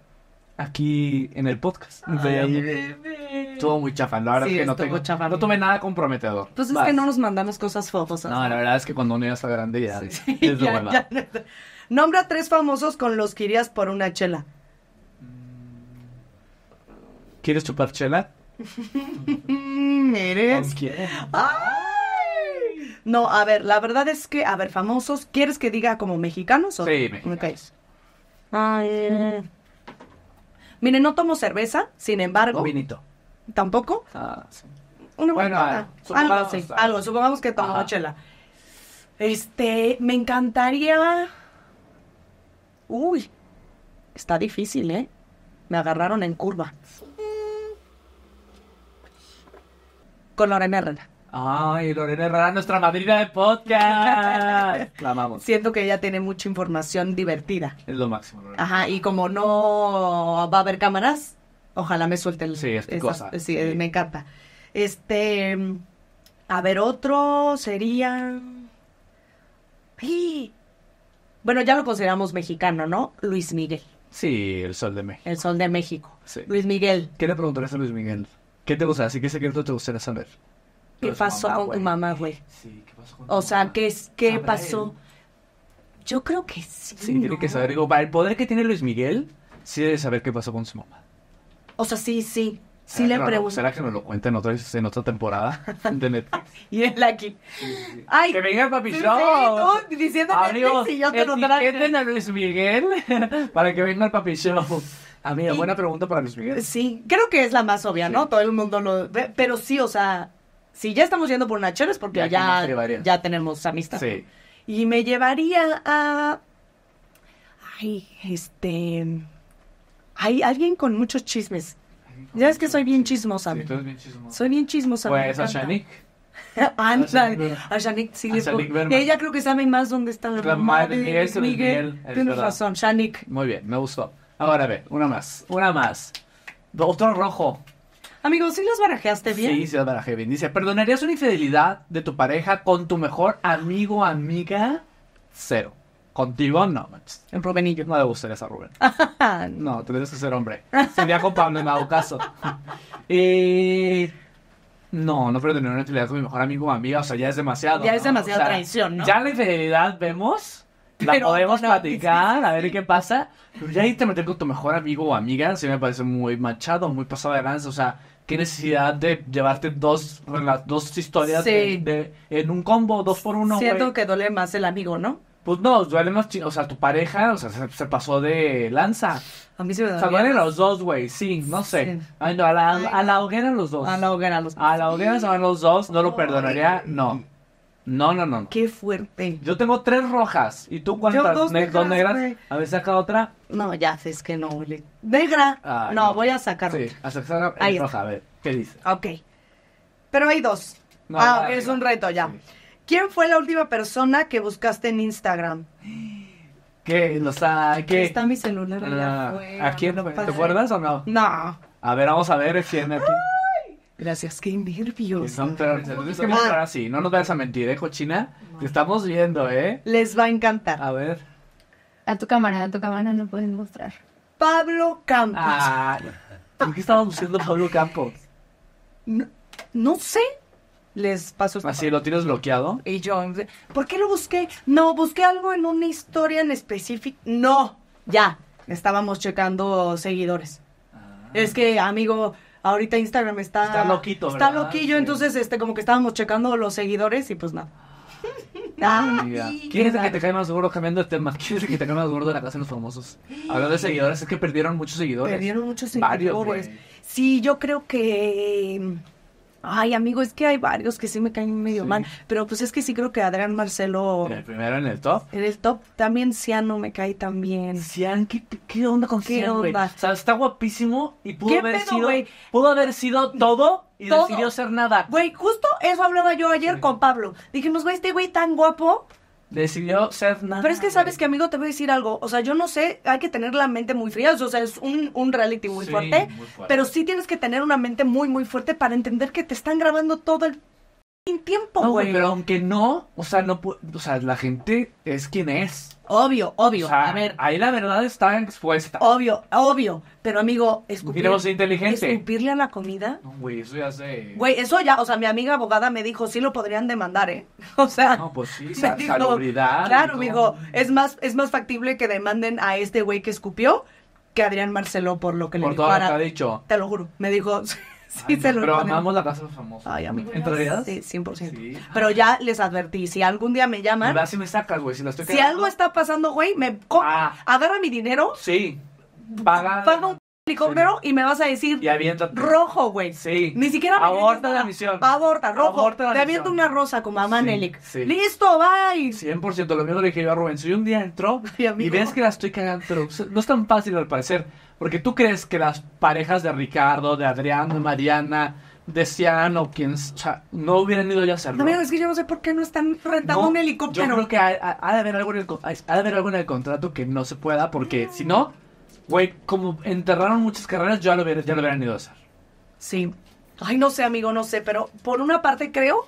aquí en el podcast. Ay, bebé. Estuvo muy chafa, la verdad que no tengo, no tomé nada comprometedor. Pues es que no nos mandamos cosas fofosas. No, la verdad es que cuando uno ya está grande es ya,
Nombra tres famosos con los que irías por una chela.
¿Quieres chupar chela?
Eres. No, a ver, la verdad es que, a ver, famosos, ¿quieres que diga como mexicanos? O... Sí, mexicanos. Eh. Miren, no tomo cerveza, sin embargo. O vinito. ¿Tampoco? Ah, bueno, ah, ah. algo, supongamos que tomo chela. Este, me encantaría. Uy, está difícil, ¿eh? Me agarraron en curva. con Lorena Herrera.
Ay, Lorena Herrera, nuestra madrina de podcast.
clamamos Siento que ella tiene mucha información divertida. Es lo máximo, Ajá, y como no va a haber cámaras, ojalá me suelten. El... Sí, cosa. Sí, me encanta. Este, a ver, otro sería... Bueno, ya lo consideramos mexicano, ¿no? Luis Miguel. Sí,
el sol de México. El sol de México. Luis Miguel. ¿Qué le preguntarías a Luis Miguel? ¿Qué te gusta? Así que secreto te gustaría saber.
¿Qué pasó con tu mamá, güey? Sí, ¿qué pasó con tu O sea, ¿qué, es, qué pasó? Yo creo que sí. Sí,
tiene que saber. Digo, para el poder que tiene Luis Miguel, sí debe saber qué pasó con su mamá.
O sea, sí, sí. Sí le pregunto. ¿Será
que nos lo cuenten otra vez en otra temporada de y él aquí. Ay, que venga el papi sí, show. diciendo y yo te a Luis Miguel para que venga el papi show. Amiga, ah, buena pregunta para Luis Miguel.
Sí, creo que es la más obvia, ¿no? Todo el mundo lo ve, pero sí, o sea, si ya estamos yendo por una porque ya, ya, tenemos amistad. Sí. Y me llevaría a... Ay, este... Hay alguien con muchos chismes. Ya es que soy bien chismosa. Sí, tú eres bien chismosa. Soy bien
chismosa. Pues a Shanik. a Shanik sí a Shanik Ella creo que sabe más dónde está la, Miguel. Miguel. Tienes razón, Shanik. Muy bien, me gustó. Ahora ve, una más, una más. Doctor rojo. Amigo, ¿sí las barajeaste bien? Sí, sí las barajé bien. Dice, ¿perdonarías una infidelidad de tu pareja con tu mejor amigo o amiga? Cero. Contigo no, En Rubenillo. No le gustaría a Rubén. no, tendrías que ser hombre. Sería con en me hago caso. y... Eh, no, no perdonaría una infidelidad con mi mejor amigo o amiga. O sea, ya es demasiado. Ya es demasiada traición, ¿no? Ya la infidelidad vemos la podemos platicar, a ver qué pasa. ya irte a meter con tu mejor amigo o amiga, sí me parece muy machado, muy pasado de lanza. O sea, qué necesidad de llevarte dos, dos historias en un combo, dos por uno. Siento que duele más el amigo, ¿no? Pues no, duele más, o sea, tu pareja, o sea, se, pasó de lanza. A mí se me da. O sea, duelen los dos, güey, sí, no sé. a la, a la hoguera los dos. A la hoguera los dos. A la hoguera se van los dos, no lo perdonaría, no. No, no, no. Qué fuerte. Yo tengo tres rojas. ¿Y tú cuántas? dos, negras, A ver, saca otra? No, ya, es que no. huele. ¿Negra? no, voy a sacar Sí, a sacar Ahí roja, a ver, ¿qué dice? Ok.
Pero hay dos. ah, es un reto ya. ¿Quién fue la última persona que buscaste en Instagram?
¿Qué? No sabe, ¿qué? Está mi celular. Ah, ¿A quién? ¿Te acuerdas o no? No. A ver, vamos a ver quién aquí. Gracias, qué nervios. No, que así, no nos vayas a mentir, ¿eh, cochina? Te estamos viendo, ¿eh? Les va a encantar. A ver. A tu cámara, a tu cámara no pueden mostrar.
Pablo Campos. Ah,
¿Por qué estabas buscando Pablo Campos?
No, sé.
Les paso. Así lo tienes bloqueado.
Y yo, ¿por qué lo busqué? No, busqué algo en una historia en específico. No, ya. Estábamos checando seguidores. Ah. Es que, amigo, ahorita Instagram está... Está loquito, Está loquillo, entonces este como que estábamos checando los seguidores y pues nada.
Ah, ¿Quién es el que te cae más gordo cambiando de tema? ¿Quién es el que te cae más gordo de la casa de los famosos? Hablando de seguidores, es que perdieron muchos seguidores. Perdieron muchos seguidores. sí, yo creo
que Ay, amigo, es que hay varios que sí me caen medio mal. Pero pues es que sí creo que Adrián Marcelo. ¿El primero
en el top? En el top. También no me cae también. Cian, ¿qué, qué onda con ¿Qué onda? O sea, está guapísimo y pudo haber sido. Pudo haber sido todo y decidió ser nada. Güey, justo eso hablaba yo ayer con Pablo. Dijimos, güey, este güey tan guapo Decidió ser nada. Pero es
que sabes que, amigo, te voy a decir algo. O sea, yo no sé, hay que tener la mente muy fría. O sea, es un, un reality muy, fuerte, Pero sí tienes que tener una mente muy, muy fuerte para entender que te están grabando todo el tiempo, güey. pero
aunque no, o sea, no, o sea, la gente es quien es. Obvio, obvio. a ver. Ahí la verdad está expuesta. Obvio, obvio. Pero amigo, escupir, inteligente. escupirle a la comida. No, güey, eso ya sé. Güey,
eso ya, o sea, mi amiga abogada me dijo, sí lo podrían demandar, ¿eh?
O sea. No, pues sí, Claro, amigo,
es más, es más factible que demanden a este güey que escupió que a Adrián Marcelo por lo que le dijo. Por todo lo que ha dicho. Te lo juro. Me dijo, sí, se lo pero amamos la casa de los famosos. Ay,
a mí. ¿En realidad? Sí,
100%. Pero ya les advertí, si algún día me llaman. Me Si me sacas, güey, si la estoy Si algo está pasando, güey, me. Ah. Agarra mi dinero. Sí. Paga. Paga un helicóptero y me vas a decir rojo, güey. Sí. Ni siquiera me Aborta la
misión. Aborta, rojo. Aborta Te aviento una rosa como a Manelik. Sí, Listo, bye. 100% lo mismo le dije yo a Rubén. Si un día entró y ves que la estoy cagando, pero no es tan fácil al parecer. Porque tú crees que las parejas de Ricardo, de Adrián, de Mariana, de Sian o quien, o sea, no hubieran ido ya a hacerlo. No, es que
yo no sé por qué no están rentando un helicóptero. Yo creo que ha,
de haber algo ha de haber algo en el contrato que no se pueda, porque si no, Güey, como enterraron muchas carreras, ya lo, hubieran ido a hacer. Sí. Ay, no sé, amigo, no sé,
pero por una parte creo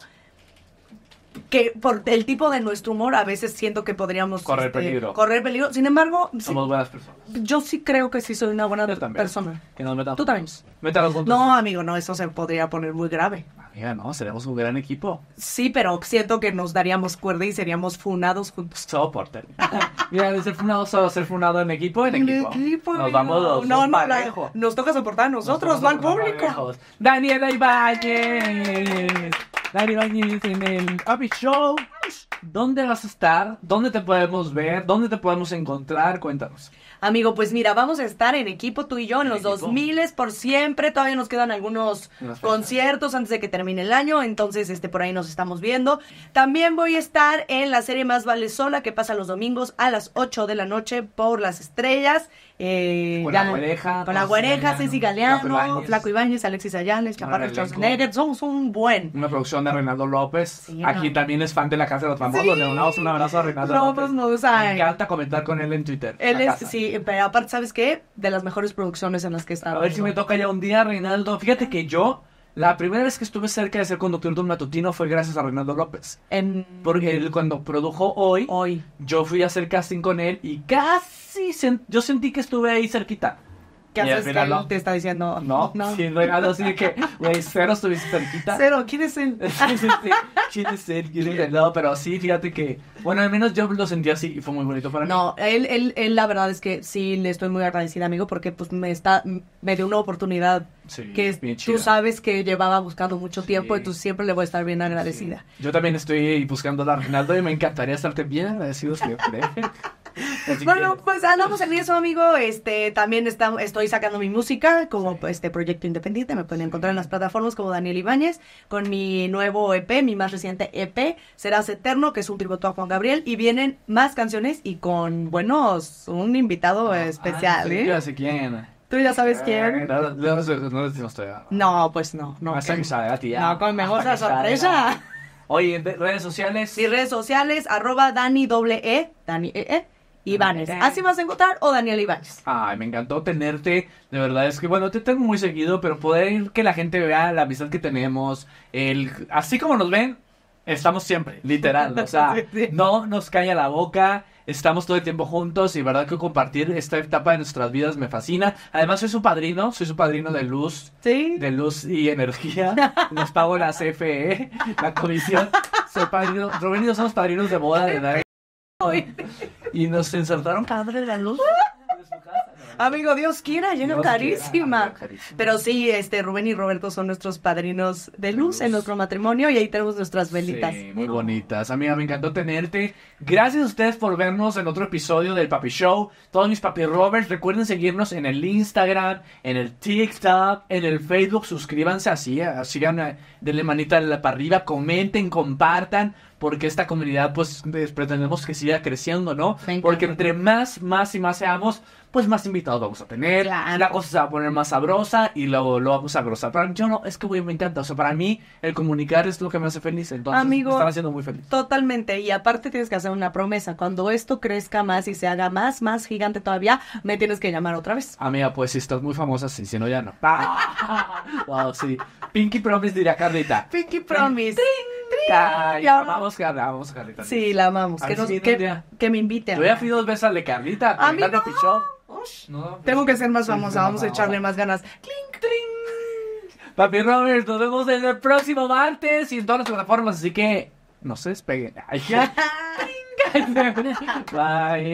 que por el tipo de nuestro humor a veces siento que podríamos correr este, peligro. Correr peligro. Sin embargo, somos buenas personas. Yo sí creo que sí soy una buena persona. Que nos Tú también. juntos. No, amigo, no, eso se podría poner muy grave.
Amiga, no, seremos un gran equipo. Sí, pero siento que nos daríamos cuerda y seríamos funados juntos. Soporte. Mira, ser funado solo ser funado en equipo, en, equipo. Nos vamos dos. no, no, no, nos toca soportar a nosotros, no al público. Daniela Ibáñez en el Happy Show. ¿Dónde vas a estar? ¿Dónde te podemos ver? ¿Dónde te podemos encontrar? Cuéntanos.
Amigo, pues mira, vamos a estar en equipo tú y yo en los 2000 por siempre. Todavía nos quedan algunos conciertos antes de que termine el año, entonces este por ahí nos estamos viendo. También voy a estar en la serie Más vale sola que pasa los domingos a las 8 de la noche por las estrellas. Eh, con la
oreja. Con la
oreja, Ceci Galeano, Flaco Ibáñez, Alexis Ayales Chaparro Schwarzenegger,
somos un buen. Una producción de Reinaldo López. Aquí también es fan de la Casa de los Famosos. Le damos un abrazo a Reinaldo López. Pues me encanta comentar con él en Twitter. Él es, sí, pero aparte, ¿sabes qué? De las mejores producciones en las que he estado A ver si me toca ya un día, Reinaldo. Fíjate que yo la primera vez que estuve cerca de ser conductor de un matutino fue gracias a Reinaldo López. Porque él cuando produjo hoy, hoy, yo fui a hacer casting con él y casi sí yo sentí que estuve ahí cerquita. ¿Qué haces que te está diciendo? No, no. sin así de que, güey, cero estuviste cerquita. Cero, ¿quién es él? ¿Quién es él? No, pero sí, fíjate que, bueno, al menos yo lo sentí así y fue muy bonito para No,
él, él, la verdad es que sí, le estoy muy agradecida, amigo, porque pues me está, me dio una oportunidad
que bien tú
sabes que llevaba buscando mucho tiempo y tú siempre le voy a estar bien agradecida.
Yo también estoy buscando a Arnaldo y me encantaría estarte bien agradecido siempre.
bueno, pues andamos en eso, amigo. Este, también estoy sacando mi música como este proyecto independiente. Me pueden encontrar en las plataformas como Daniel Ibáñez con mi nuevo EP, mi más reciente EP, Serás Eterno, que es un tributo a Juan Gabriel. Y vienen más canciones y con, bueno, un invitado ah, especial. ¿eh? Ya
quién. ¿Tú ya sabes quién?
no, pues no. No,
No,
con mejor sorpresa. Oye, redes sociales. y redes sociales, arroba Dani doble e, Dani E, e Ibáñez. Así vas a encontrar o Daniel Ibáñez. Ay,
me encantó tenerte. De verdad es que, bueno, te tengo muy seguido, pero poder que la gente vea la amistad que tenemos, el así como nos ven, estamos siempre, literal. O sea, no nos calla la boca estamos todo el tiempo juntos y verdad que compartir esta etapa de nuestras vidas me fascina. Además soy su padrino, soy su padrino de luz, de luz y energía. Nos pago la CFE, la comisión. Soy padrino, Rubén y yo somos padrinos de boda de Dani. y nos ensartaron padre de la luz de su casa. Amigo, Dios
quiera, lleno carísima. Pero sí, este Rubén y Roberto son nuestros padrinos de luz,
en nuestro matrimonio y ahí tenemos nuestras velitas. muy bonitas. Amiga, me encantó tenerte. Gracias a ustedes por vernos en otro episodio del Papi Show. Todos mis papi Roberts, recuerden seguirnos en el Instagram, en el TikTok, en el Facebook. Suscríbanse así, sigan, denle manita para arriba, comenten, compartan porque esta comunidad pues, pues pretendemos que siga creciendo, ¿no? Porque entre más, más y más seamos, pues más invitados vamos a tener, la cosa se va a poner más sabrosa y luego lo vamos a grosar. Pero yo no, es que voy me encanta, o sea, para mí el comunicar es lo que me hace feliz, entonces Amigo, me están haciendo muy feliz.
Totalmente, y aparte tienes que hacer una promesa, cuando esto crezca más y se haga más, más gigante todavía, me tienes que llamar otra vez.
Amiga, pues si estás muy famosa, si no ya no. wow, sí. Pinky Promise diría Carlita. Pinky Promise. ¡Ting! la amamos, la amamos Carlita. Sí, la amamos. Que, nos- que, me inviten. Yo ya fui dos veces al de Carlita, a pues, Tengo que ser más famosa, vamos a echarle más ganas. Clink, tring. Papi Robert, nos vemos en el próximo martes y en todas las plataformas, así que no se despeguen. Ay, ya. Bye.